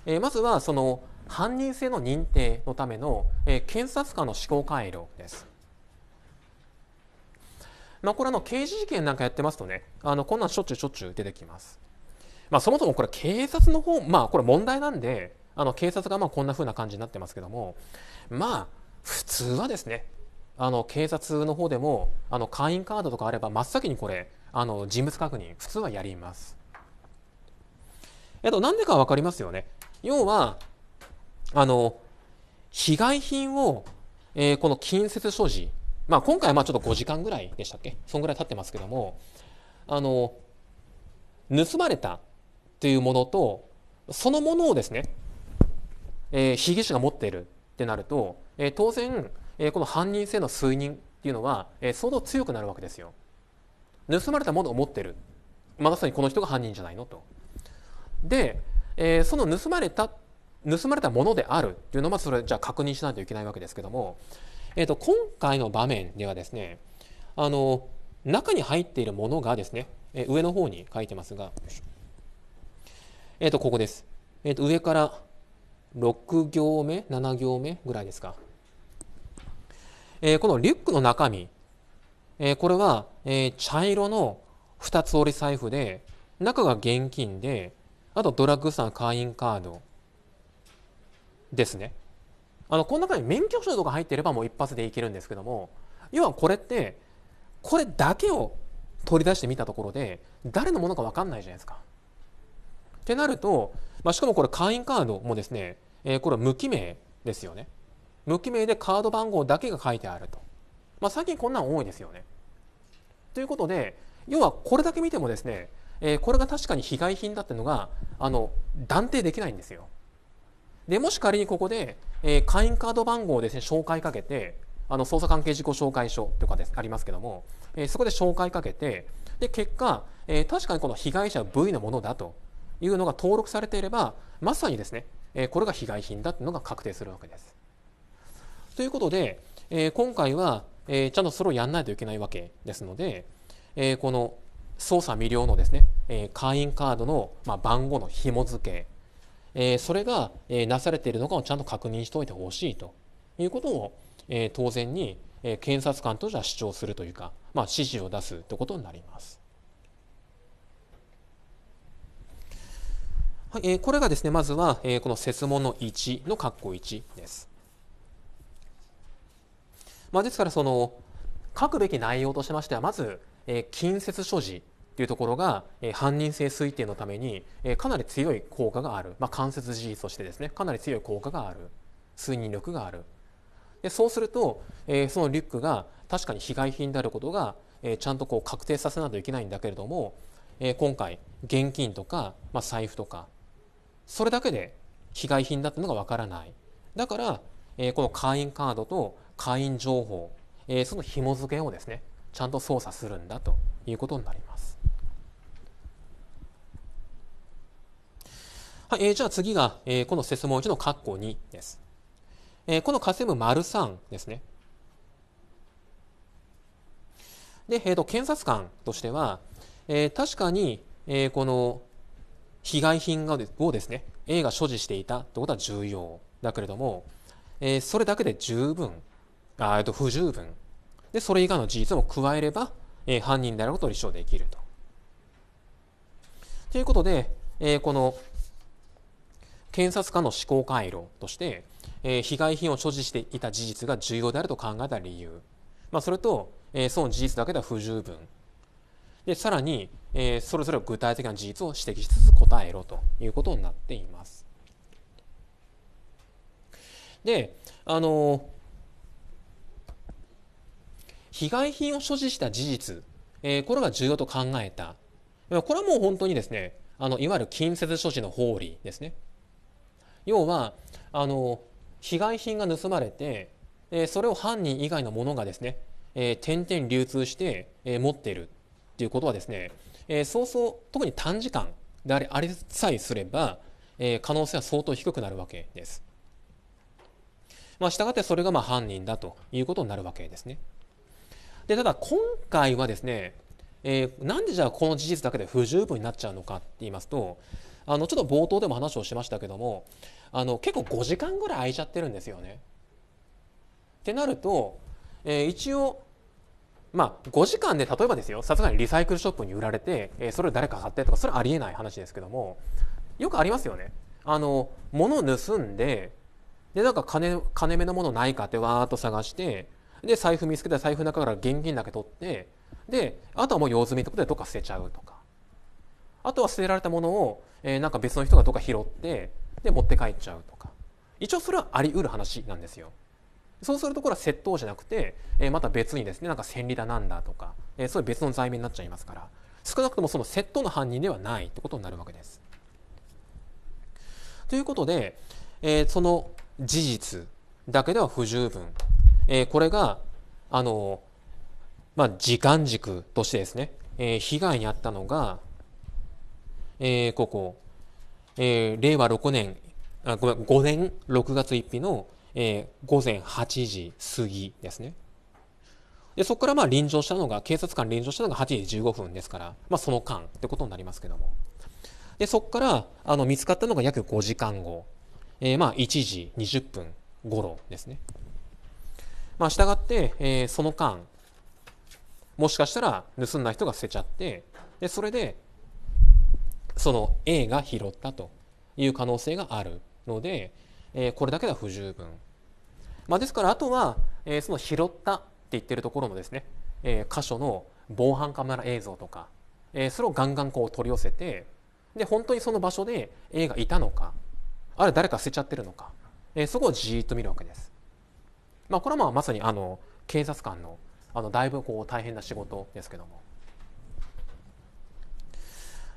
えー、まずはその犯人性の認定のための、えー、検察官の思考回路です。まあ、これあの刑事事件なんかやってますとねあのこんなんしょっちゅうしょっちゅう出てきます。まあ、そもそもこれ警察の方まあこれ問題なんであの警察がまあこんな風な感じになってますけどもまあ普通はですねあの警察の方でもあの会員カードとかあれば真っ先にこれあの人物確認普通はやります。えっと、なんでか分かりますよね。要はあの被害品を、えー、この近接所持、まあ、今回はまあちょっと5時間ぐらいでしたっけそんぐらい経ってますけどもあの盗まれたというものとそのものをですねえー、被疑者が持っているってなると、えー、当然、えー、この犯人性の推認っていうのは、えー、相当強くなるわけですよ。盗まれたものを持ってる。まあ、さにこの人が犯人じゃないのと。で、えー、その盗まれた盗まれたものであるっていうのはそれじゃあ確認しないといけないわけですけども、えー、と今回の場面ではですねあの中に入っているものがですね、えー、上の方に書いてますが、えー、とここです、えー、と上から6行目7行目ぐらいですか、えー、このリュックの中身、えー、これは、えー、茶色の2つ折り財布で中が現金であとドラッグストアの会員カードですねあのこの中に免許証とか入ってればもう一発でいけるんですけども要はこれってこれだけを取り出してみたところで誰のものか分かんないじゃないですか。ってなると、まあ、しかもこれ会員カードもですね、えー、これ無記名ですよね。無記名でカード番号だけが書いてあると。まあ、最近こんなん多いですよね。ということで要はこれだけ見てもですね、えー、これが確かに被害品だっていうのがあの断定できないんですよ。でもし仮にここで、えー、会員カード番号をですね紹介かけてあの捜査関係事項紹介書とかですありますけども、えー、そこで紹介かけてで結果、えー、確かにこの被害者 V のものだというのが登録されていればまさにですね、えこれが被害品だというのが確定するわけです。ということで、え今回は、えちゃんとそれをやらないといけないわけですので、えこの操作未了のですね、え会員カードの、ま番号の紐付け、えそれが、えなされているのかをちゃんと確認しておいてほしいということを、え当然に、え検察官としては主張するというか、まあ、指示を出すということになります。はいえー、これがですね、まずは、えー、この設問の1の括弧1です。まあ、ですからその書くべき内容としましてはまず、えー、近接所持というところが、えー、犯人性推定のために、えー、かなり強い効果がある、まあ、間接事実としてですねかなり強い効果がある推認力があるでそうすると、えー、そのリュックが確かに被害品であることが、えー、ちゃんとこう確定させないといけないんだけれども、えー、今回現金とか、まあ、財布とかそれだけで被害品だったのがわからない。だから、えー、この会員カードと会員情報、えー、その紐付けをですね、ちゃんと操作するんだということになります。はい、えー、じゃあ次が、えー、この説問1の括弧2です。えー、このカセム丸3ですね。で、えーと、と検察官としては、えー、確かに、えー、この被害品をですね A が所持していたということは重要だけれども、えー、それだけで十分あえっと不十分でそれ以外の事実も加えれば、えー、犯人であることを立証できると。ということで、えー、この検察官の思考回路として、えー、被害品を所持していた事実が重要であると考えた理由、まあ、それと、えー、その事実だけでは不十分でさらに、えー、それぞれ具体的な事実を指摘しつつ答えろということになっています。であの被害品を所持した事実、えー、これが重要と考えたこれはもう本当にですねあのいわゆる近接所持の法理ですね。要はあの被害品が盗まれて、えー、それを犯人以外のものがですね、えー、点々流通して、えー、持っているっていうことはですね、えー、そうそう特に短時間でありありさえすれば、えー、可能性は相当低くなるわけです。まあ、従ってそれがまあ犯人だということになるわけですね。でただ今回はですね、えー、なんでじゃあこの事実だけで不十分になっちゃうのかって言いますとあのちょっと冒頭でも話をしましたけどもあの結構5時間ぐらい空いちゃってるんですよね。ってなると、えー、一応まあ、5時間で例えばですよさすがにリサイクルショップに売られて、えー、それを誰か買ってとかそれはありえない話ですけどもよくありますよね。あの物盗んででなんか金金目のものないかってわーっと探してで財布見つけた財布の中から現金だけ取ってであとはもう用済みってことでどっか捨てちゃうとかあとは捨てられたものを、えー、なんか別の人がどっか拾ってで持って帰っちゃうとか一応それはあり得る話なんですよ。そうするとこれは窃盗じゃなくて、えー、また別にですねなんか千里だなんだとか、えー、そういう別の罪名になっちゃいますから少なくともその窃盗の犯人ではないってことになるわけです。ということで、えー、その事実だけでは不十分、えー、これがあの、まあ、時間軸としてですね、えー、被害に遭ったのが、えー、ここ、えー、令和6年あごめん5年6月1日のえー、午前8時過ぎですね。でそこからまあ臨場したのが、警察官臨場したのが8時15分ですから、まあ、その間ってことになりますけども。でそこからあの見つかったのが約5時間後、えー、まあ1時20分頃ですね。まあ、したがって、えー、その間、もしかしたら盗んだ人が捨てちゃって、でそれで、その A が拾ったという可能性があるので、えー、これだけでは不十分、まあ、ですからあとは、えー、その拾ったって言ってるところのですね、えー、箇所の防犯カメラ映像とか、えー、それをガンガンこう取り寄せてで本当にその場所で A がいたのかあるいは誰か捨てちゃってるのか、えー、そこをじーっと見るわけです。まあ、これはまあまさにあの警察官のあのだいぶこう大変な仕事ですけども。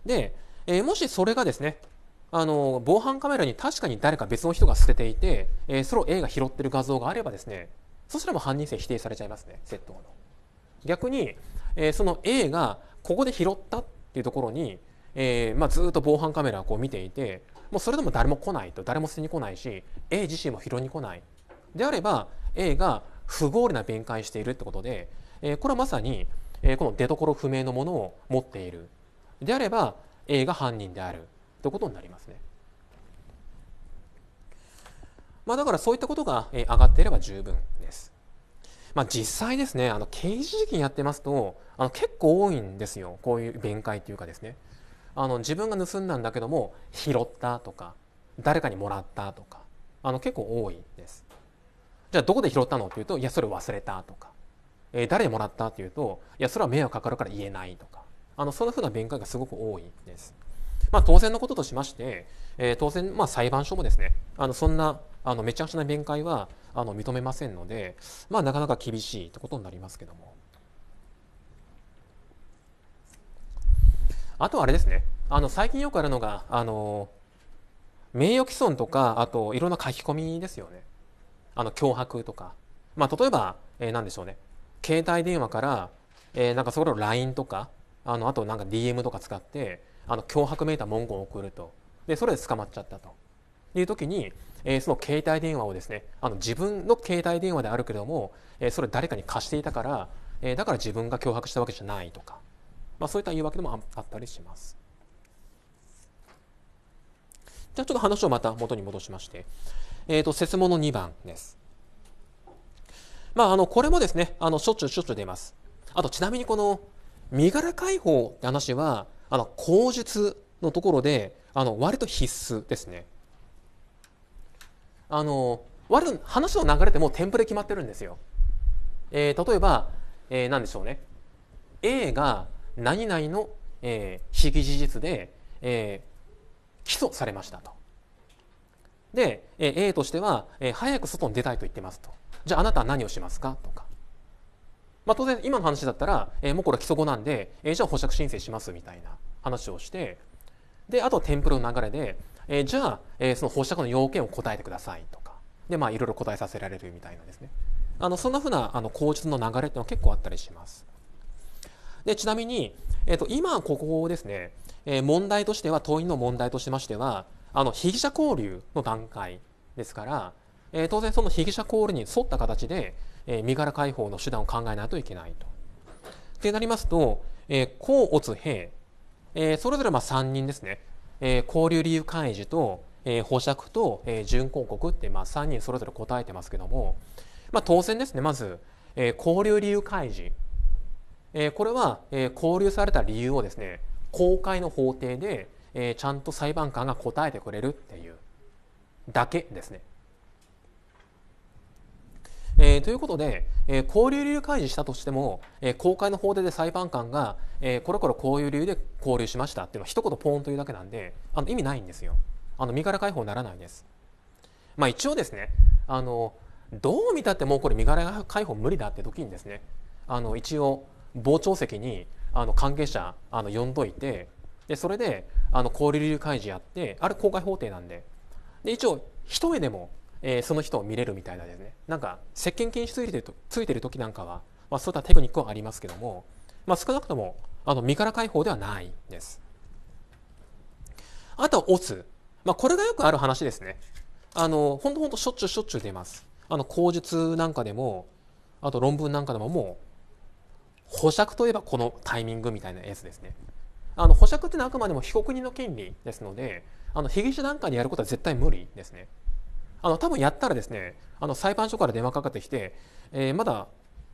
で、えー、もしそれがですね、あの防犯カメラに確かに誰か別の人が捨てていて、えー、それを A が拾ってる画像があればですねそしたらも犯人性否定されちゃいますね窃盗の。逆に、えー、その A がここで拾ったっていうところに、えーまあ、ずっと防犯カメラをこう見ていてもうそれでも誰も来ないと誰も捨てに来ないし A 自身も拾いに来ないであれば A が不合理な弁解しているってことで、えー、これはまさに、えー、この出所不明のものを持っているであれば A が犯人であるということになりますね。まあ、だからそういったことが上がっていれば十分です。まあ、実際ですねあの刑事事件やってますとあの結構多いんですよこういう弁解というかですねあの自分が盗んだんだけども拾ったとか誰かにもらったとかあの結構多いですじゃあどこで拾ったのっていうといやそれ忘れたとか、えー、誰にもらったっていうといやそれは迷惑かかるから言えないとかあのそんなふうな弁解がすごく多いです。まあ、当然のこととしまして、えー、当然、まあ、裁判所もですねあのそんなあのめちゃくちゃな弁解はあの認めませんので、まあ、なかなか厳しいということになりますけども。あとはあれですねあの最近よくあるのがあの名誉毀損とかあといろんな書き込みですよねあの脅迫とか、まあ、例えば、えー、んでしょうね携帯電話から、えー、なんかそこを LINE とかあのあとなんか DM とか使ってあの脅迫めいた文言を送るとでそれで捕まっちゃったという時に、えー、その携帯電話をですねあの自分の携帯電話であるけれども、えー、それ誰かに貸していたから、えー、だから自分が脅迫したわけじゃないとか、まあ、そういった言い訳でもあったりします。じゃあちょっと話をまた元に戻しまして、えーと、と説問の2番です。まあ、あのこれもですねあのしょっちゅうしょっちゅう出ます。あとちなみにこの身柄解放って話はあの口述のところであの割と必須ですね。あの割と話の流れってもうテンプレ決まってるんですよ。えー、例えば、えー、何でしょうね A が何々の、えー、非事実で、えー、起訴されましたと。で、えー、A としては、えー、早く外に出たいと言ってますと。じゃああなたは何をしますかとか。まあ、当然今の話だったら、えー、もうこれは基礎語なんで、えー、じゃあ保釈申請しますみたいな話をしてであとはテンプルの流れで、えー、じゃあ、えー、その保釈の要件を答えてくださいとかでまあいろいろ答えさせられるみたいなんですねあのそんなふうなあの口述の流れっていうのは結構あったりしますでちなみに、えーと、今ここですね、えー、問題としては党員の問題としましてはあの被疑者交流の段階ですから、えー、当然その被疑者交流に沿った形で身柄解放の手段を考えないといけないと。ってなりますと、公、甲乙兵、それぞれまあ3人ですね、交流理由開示と、保釈と、準抗告ってまあ3人それぞれ答えてますけども、まあ、当然ですねまず、交流理由開示、これは、交流された理由をですね公開の法廷で、ちゃんと裁判官が答えてくれるっていうだけですね。えー、ということで、えー、交流理由開示したとしても、えー、公開の法廷で裁判官が、えー、これこれこういう理由で交流しましたっていうのは一言ポーンというだけなんであの意味ないんですよあの身柄解放ならないです。まあ、一応ですねあのどう見たってもうこれ身柄解放無理だって時にですねあの一応傍聴席にあの関係者あの呼んどいてでそれであの交流理由開示やってあれ公開法廷なんでで一応一目でもえー、その人を見れるみたいなですねなんか石鹸禁止ついてるとついてる時なんかは、まあ、そういったテクニックはありますけども、まあ、少なくともあの身から解放ではないです。あとオツ、まあ、これがよくある話ですね。あのほんとほんとしょっちゅうしょっちゅう出ます。あの口述なんかでもあと論文なんかでももう保釈といえばこのタイミングみたいなやつですね。あの保釈ってのはあくまでも被告人の権利ですのであの被疑者なんかにやることは絶対無理ですね。あの多分やったらですねあの裁判所から電話かかってきて、えー、まだ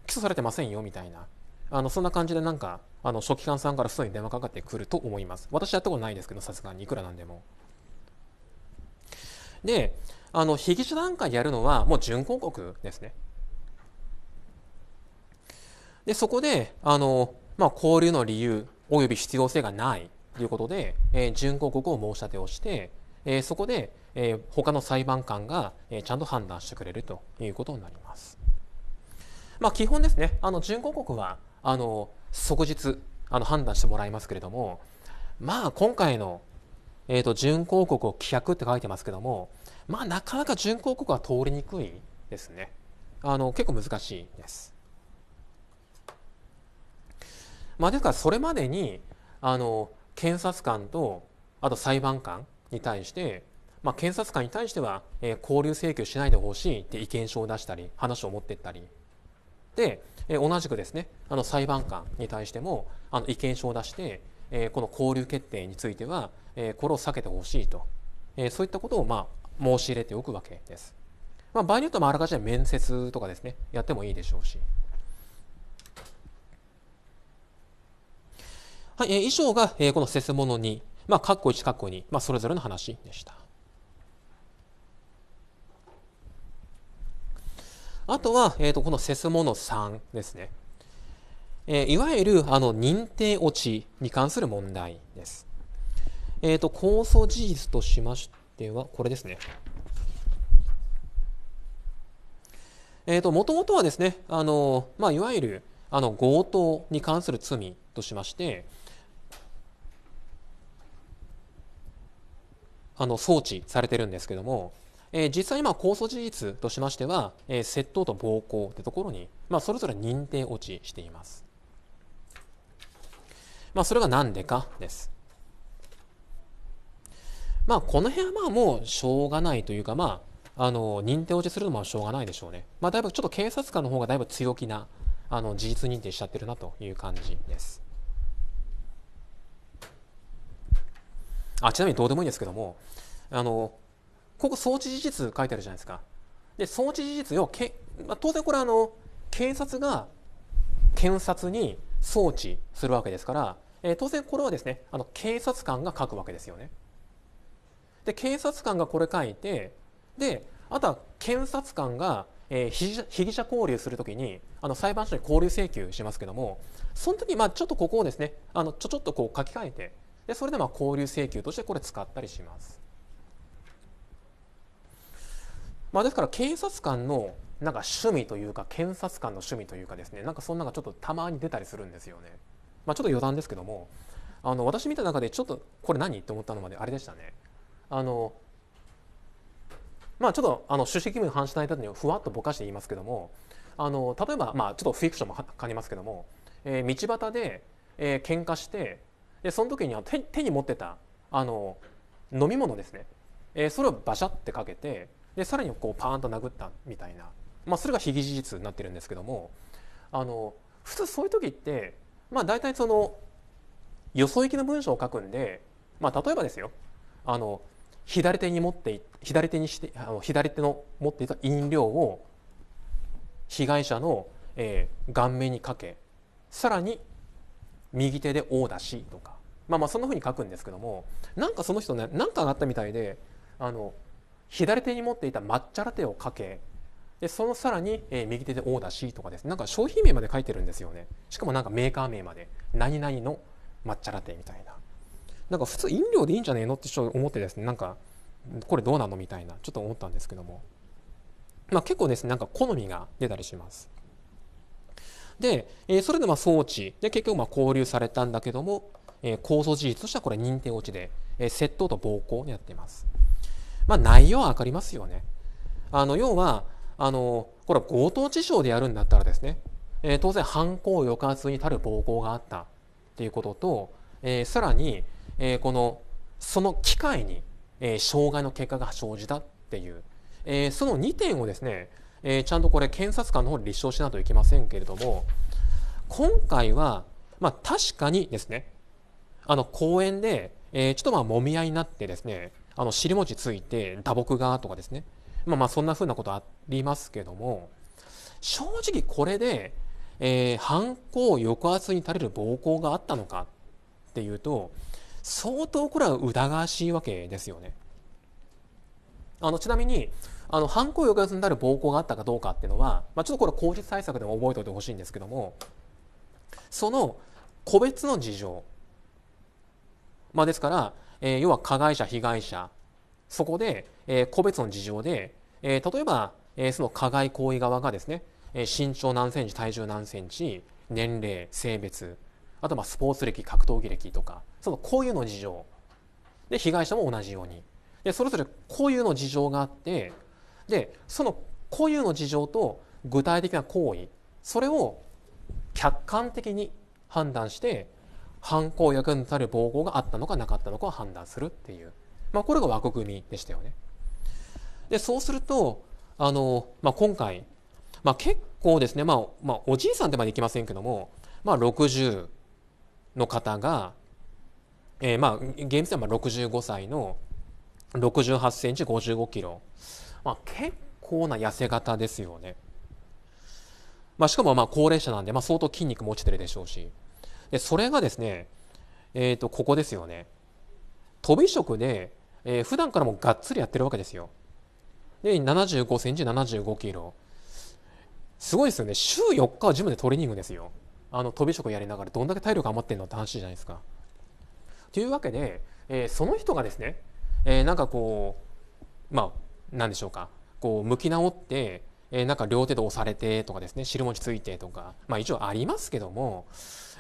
起訴されてませんよみたいなあのそんな感じでなんかあの書記官さんからすでに電話かかってくると思います私やったことないですけどさすがにいくらなんでもであの被疑者段階でやるのはもう準抗告ですねでそこであの、まあ、交流の理由および必要性がないということで、えー、準抗告を申し立てをしてえそこで、え他の裁判官が、えちゃんと判断してくれるということになります。まあ、基本ですねあの準抗告はあの即日あの判断してもらいますけれどもまあ今回の、えーと、と準抗告を棄却って書いてますけどもまあなかなか準抗告は通りにくいですねあの結構難しいです。まあ、ですからそれまでにあの検察官とあと裁判官に対して、まあ、検察官に対しては、えー、交留請求しないでほしいって意見書を出したり話を持ってったりで、えー、同じくですねあの裁判官に対してもあの意見書を出して、えー、この交留決定については、えー、これを避けてほしいと、えー、そういったことを、まあ、申し入れておくわけです。まあ、場合によってはあらかじめ面接とかですねやってもいいでしょうし。はい、え以上が、えこの説の2。まあ、括弧1、カッ2、まあ、それぞれの話でした。あとは、えーと、このセスモノ3ですね。えー、いわゆるあの認定落ちに関する問題です。えーと、構想事実としましては、これですね。えーともともとはですね、あのまあ、いわゆるあの強盗に関する罪としまして、あの装置されてるんですけども、えー、実際今控訴事実としましては、えー、窃盗と暴行ってところに、まあ、それぞれ認定落ちしています。まあ、それが何でかです。まあ、この辺はまあもうしょうがないというか、まあ、あの認定落ちするのもしょうがないでしょうね。まあ、だいぶちょっと警察官の方がだいぶ強気なあの事実認定しちゃってるなという感じです。あちなみにどうでもいいんですけども、あのここ装置事実書いてあるじゃないですか。で装置事実をけ、まあ、当然これあの警察が検察に送致するわけですから、えー、当然これはですねあの警察官が書くわけですよね。で警察官がこれ書いてであとは検察官が、えー、被被疑者交流するときにあの裁判所に交流請求しますけどもその時まあちょっとここをですねあのちょちょっとこう書き換えてでそれでまあ交流請求としてこれ使ったりします。まあ、ですから警察官のなんか趣味というか検察官の趣味というかですねなんかそんなのがちょっとたまに出たりするんですよね。まあ、ちょっと余談ですけどもあの私見た中でちょっとこれ何って思ったのまであれでしたね。あのまあ、ちょっとあの趣旨義務に反しないためにふわっとぼかして言いますけどもあの例えば、まあ、ちょっとフィクションも感じますけども、えー、道端で、えー、喧嘩してでその時に手手に持ってたあの飲み物ですね、えー、それをバシャってかけてでさらにこうパーンと殴ったみたいな、まあ、それが非疑事実になってるんですけどもあの普通そういう時って、まあ、大体そのよそ行きの文章を書くんで、まあ、例えばですよあの左手に持って左手にしてあの左手の持っていた飲料を被害者の、えー、顔面にかけさらに右手で「お」だしとかまあまあそんなふうに書くんですけどもなんかその人ね何かがあったみたいであの左手に持っていた抹茶ラテをかけでそのさらに、えー、右手でオーダー C とかですなんか商品名まで書いてるんですよねしかもなんかメーカー名まで何々の抹茶ラテみたいななんか普通飲料でいいんじゃねえのってちょっと思ってですねなんかこれどうなのみたいなちょっと思ったんですけども、まあ、結構ですねなんか好みが出たりしますで、えー、それでまあ装置で結局まあ交流されたんだけども、えー、構造事実としてはこれ認定落ちで、えー、窃盗と暴行になっていますまあ、内容は分かりますよね。あの要はあのこれは強盗致傷でやるんだったらですね、えー、当然犯行抑圧に至る暴行があったっていうことと、えー、さらに、えー、このその機会に、えー、障害の結果が生じたっていう、えー、その2点をですね、えー、ちゃんとこれ検察官の方で立証しないといけませんけれども今回は、まあ、確かにですねあの公園で、えー、ちょっとまあもみ合いになってですねあの尻餅ついて打撲がとかですね、まあ、まあそんなふうなことありますけども正直これで、えー、犯行抑圧に垂れる暴行があったのかっていうと相当これは疑わしいわけですよね。あのちなみにあの犯行抑圧になる暴行があったかどうかっていうのは、まあ、ちょっとこれは口実対策でも覚えておいてほしいんですけどもその個別の事情、まあ、ですからえ要は加害者被害者そこで、え個別の事情で、え例えば、えその加害行為側がですね、え身長何センチ体重何センチ年齢性別あとまあスポーツ歴格闘技歴とかその固有の事情で被害者も同じようにでそれぞれ固有の事情があってでその固有の事情と具体的な行為それを客観的に判断して犯行役にたる暴行があったのかなかったのかを判断するっていう、まあ、これが枠組みでしたよね。でそうするとあの、まあ、今回、まあ、結構ですね、まあまあ、おじいさんってまでいきませんけども、まあ、60の方が、えー、まあ厳密にはまあ65歳の68センチ55キロ、まあ、結構な痩せ方ですよね。まあ、しかもまあ高齢者なんで、まあ、相当筋肉も落ちてるでしょうし。でそれがですね、えー、とここですよね飛び職で、えー、普段からもがっつりやってるわけですよで75センチ75キロすごいですよね週4日はジムでトレーニングですよあの飛び職やりながらどんだけ体力余ってんのって話じゃないですかというわけで、えー、その人がですね、えー、なんかこうまあなんでしょうかこう向き直ってえー、なんか両手で押されてとかですね汁餅ついてとかまあ一応ありますけども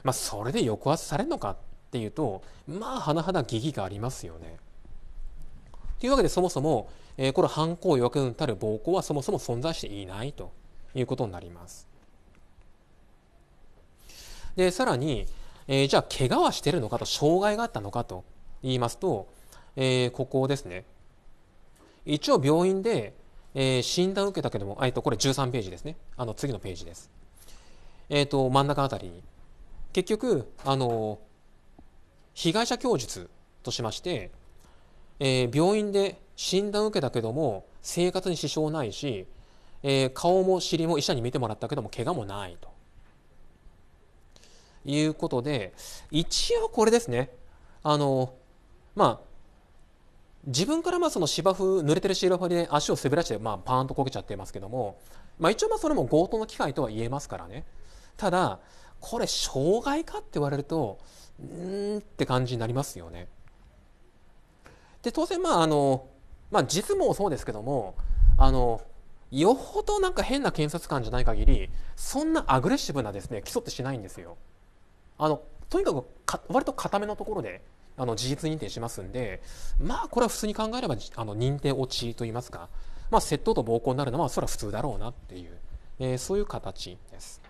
まあ、それで抑圧されるのかっていうとまあ甚だ疑義がありますよね。というわけでそもそも、えー、この犯行予約たる暴行はそもそも存在していないということになります。でさらに、えー、じゃあ怪我はしてるのかと障害があったのかと言いますと、えー、ここですね一応病院で、えー、診断を受けたけども、えー、とこれ13ページですねあの次のページです、えーと、と真ん中あたりに結局あの被害者供述としまして、えー、病院で診断を受けたけども生活に支障ないし、えー、顔も尻も医者に見てもらったけども怪我もないということで一応これですねあのまあ自分からまあその芝生濡れてる芝生で足を滑らしてまあパーンとこけちゃってますけども、まあ、一応まあそれも強盗の機会とは言えますからねただこれ障害かって言われるとうんって感じになりますよね。で当然まああの、まあ、実もそうですけどもあのよほどなんか変な検察官じゃない限りそんなアグレッシブなですね起訴ってしないんですよ。あのとにかくか割と固めのところであの事実認定しますんでまあこれは普通に考えればあの認定落ちと言いますか、まあ、窃盗と暴行になるのはそれは普通だろうなっていう、えー、そういう形です。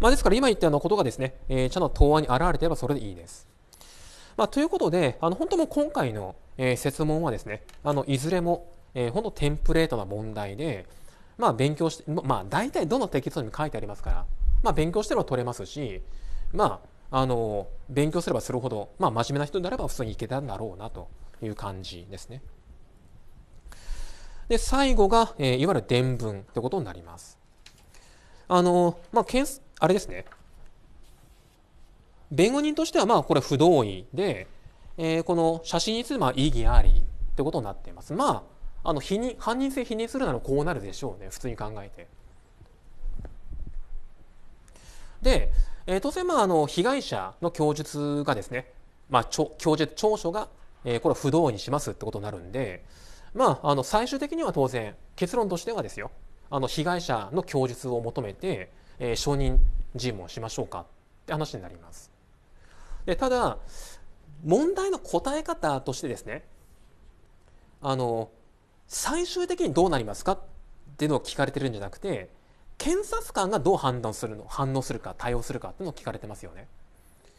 まあ、ですから今言ったようなことがですね、えー、茶の答案に現れていればそれでいいです。まあ、ということで、あの本当も今回の、えー、説問はですね、あのいずれも、えー、本当テンプレートな問題で、まあ、勉強して、まあ、大体どのテキストにも書いてありますから、まあ、勉強してれば取れますし、まあ、あの勉強すればするほど、まあ、真面目な人になれば普通にいけたんだろうなという感じですね。で最後が、えー、いわゆる伝文ということになります。あのまあ、検あれですね弁護人としてはまあこれ不同意で、えー、この写真についてまあ異議ありってことになっています。まああの否認犯人性否認するならこうなるでしょうね普通に考えて。で、えー、当然まああの被害者の供述がですね、まあ、供述調書が、えー、これは不同意にしますってことになるんで、まあ、あの最終的には当然結論としてはですよあの被害者の供述を求めてえー、承認尋問しましょうかって話になります。でただ問題の答え方としてですねあの最終的にどうなりますかっていうのを聞かれてるんじゃなくて検察官がどう判断するの反応するか対応するかっていうのを聞かれてますよね。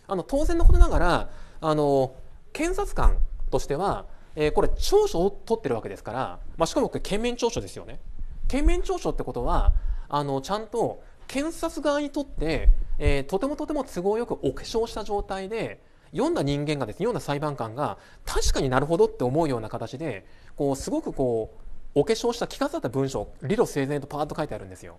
あの当然のことながらあの検察官としては、えー、これ調書を取ってるわけですから、まあ、しかもこれ県民調書ですよね。県民調書ってことはあのちゃんと検察側にとって、えー、とてもとても都合よくお化粧した状態で読んだ人間がですね読んだ裁判官が確かになるほどって思うような形でこうすごくこうお化粧した着飾った文章理路整然とパーッと書いてあるんですよ。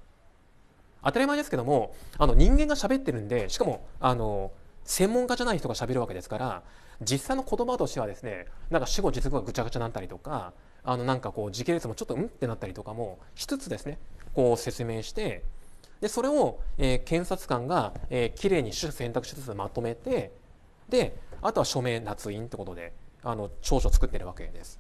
当たり前ですけどもあの人間が喋ってるんでしかもあの専門家じゃない人が喋るわけですから実際の言葉としてはですねなんか死後実語がぐちゃぐちゃになったりとかあのなんかこう時系列もちょっとうんってなったりとかもしつつですねこう説明してでそれを、えー、検察官が、えー、きれいに選択肢ずつまとめてであとは署名捺印ってことであの調書を作っているわけです。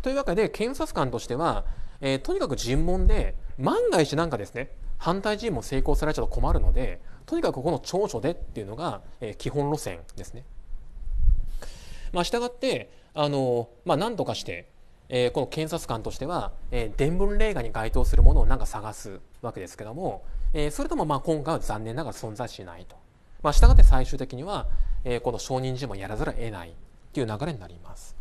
というわけで検察官としては、えー、とにかく尋問で万が一なんかですね反対尋問成功されちゃうと困るのでとにかくこの長所でっていうのが、えー、基本路線ですね。まあ、従ってあの、まあ、何とかしてえー、この検察官としては、えー、伝聞例外に該当するものをなんか探すわけですけども、えー、それともまあ今回は残念ながら存在しないと。まあ、したがって最終的には、えー、この証人尋問やらざるを得ないという流れになります。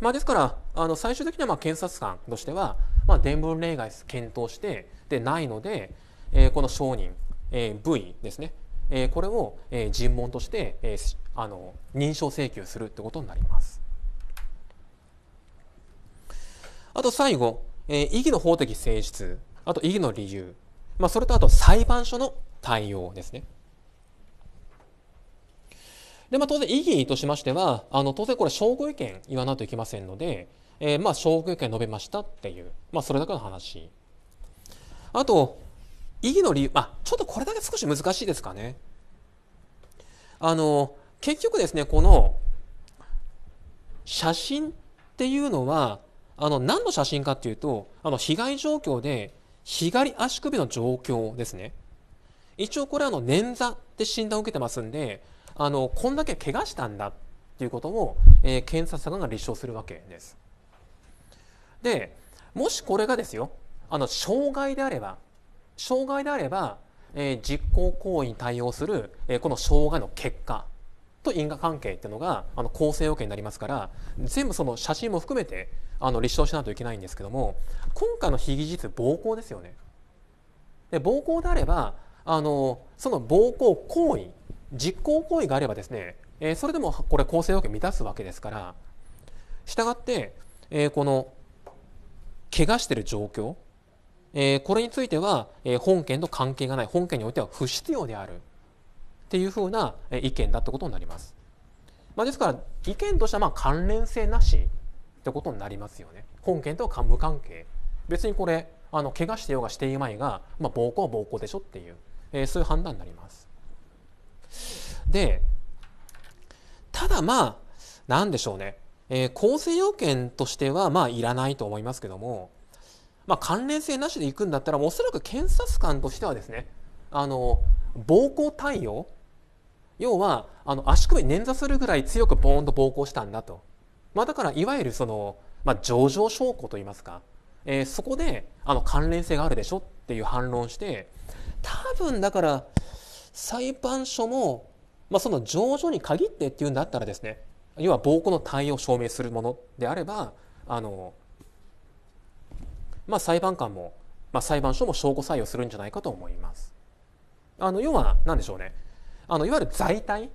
まあ、ですからあの最終的にはまあ検察官としては、まあ、伝聞例外検討してでないので、えー、この証人、えー、部位ですね、えー、これを、えー、尋問として、えー、あの認証請求するってことになります。あと最後、えー、異議の法的性質、あと異議の理由、まあ、それとあと裁判所の対応ですね。で、まあ、当然、異議としましては、あの当然これ、証拠意見言わないといけませんので、えー、まあ証拠意見述べましたっていう、まあ、それだけの話。あと、異議の理由、まあ、ちょっとこれだけ少し難しいですかね。あの、結局ですね、この写真っていうのは、あの何の写真かっていうとあの被害状況で左足首の状況ですね一応これあの捻挫って診断を受けてますんであのこんだけ怪我したんだっていうことを、えー、検察官が立証するわけですでもしこれがですよあの障害であれば障害であれば、えー、実行行為に対応する、えー、この障害の結果と因果関係っていうのがあの構成要件になりますから全部その写真も含めてあの立証しないといけないんですけども今回の非技術暴行ですよね。で暴行であればあのその暴行行為実行行為があればですね、えー、それでもこれ構成要件満たすわけですからしたがって、えー、この怪我してる状況、えー、これについては、え本件と関係がない本件においては不必要であるっていうふうな意見だってことになります。まあ、ですから意見としてはま関連性なしってことになりますよね。本件とは部関係別にこれあの怪我してようがしていまいが、まあ、暴行は暴行でしょっていう、えー、そういう判断になります。でただまあ何でしょうね、えー、構成要件としてはまあいらないと思いますけども、まあ、関連性なしでいくんだったらおそらく検察官としてはですねあの暴行対応要はあの足首捻挫するぐらい強くボーンと暴行したんだとまあ、だからいわゆるその、まあ、上場証拠といいますか、えー、そこであの関連性があるでしょっていう反論して多分だから裁判所も、まあ、その上場に限ってっていうんだったらですね要は暴行の対応を証明するものであればあの、まあ、裁判官も、まあ、裁判所も証拠採用するんじゃないかと思います。あの要は何でしょうねあのいわゆる在体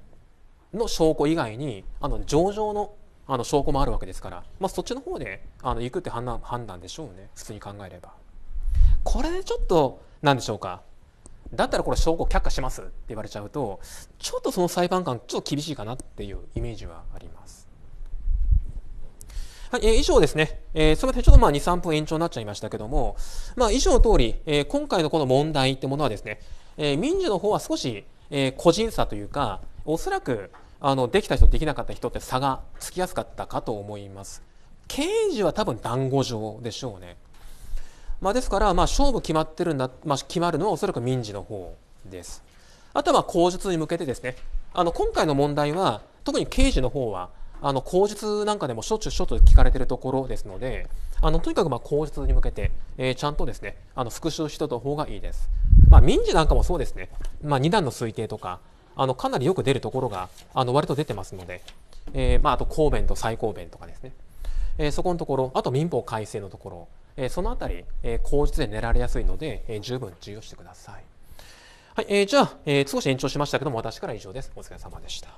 の証拠以外にあの上場のあの証拠もあるわけですから、まあ、そっちの方であの行くって判断判断でしょうね普通に考えればこれでちょっと何でしょうかだったらこれ証拠却下しますって言われちゃうとちょっとその裁判官ちょっと厳しいかなっていうイメージはあります。はい、えー、以上ですね。えー、それでちょっとまあ2、3分延長になっちゃいましたけども、まあ以上の通り、えー、今回のこの問題ってものはですね、えー、民事の方は少し、えー、個人差というか、おそらくあのできた人できなかった人って差がつきやすかったかと思います刑事は多分団子状でしょうね、まあ、ですからまあ勝負決まってるんだ、まあ、決まるのはおそらく民事の方ですあとは口述に向けてですねあの今回の問題は特に刑事の方はあの口述なんかでもしょっちゅうしょっちゅう聞かれてるところですのであのとにかくまあ口述に向けて、えー、ちゃんとですねあの復習しておいた方がいいです、まあ、民事なんかもそうですね、まあ、2段の推定とかあのかなりよく出るところがあの割と出てますので、えー、まあ、あと公弁と最公弁とかですね、えー、そこのところあと民法改正のところ、えその辺り、え口実で練られやすいので、え十分注意をしてください。はい、えー、じゃあ、え少し延長しましたけども私から以上です。お疲れ様でした。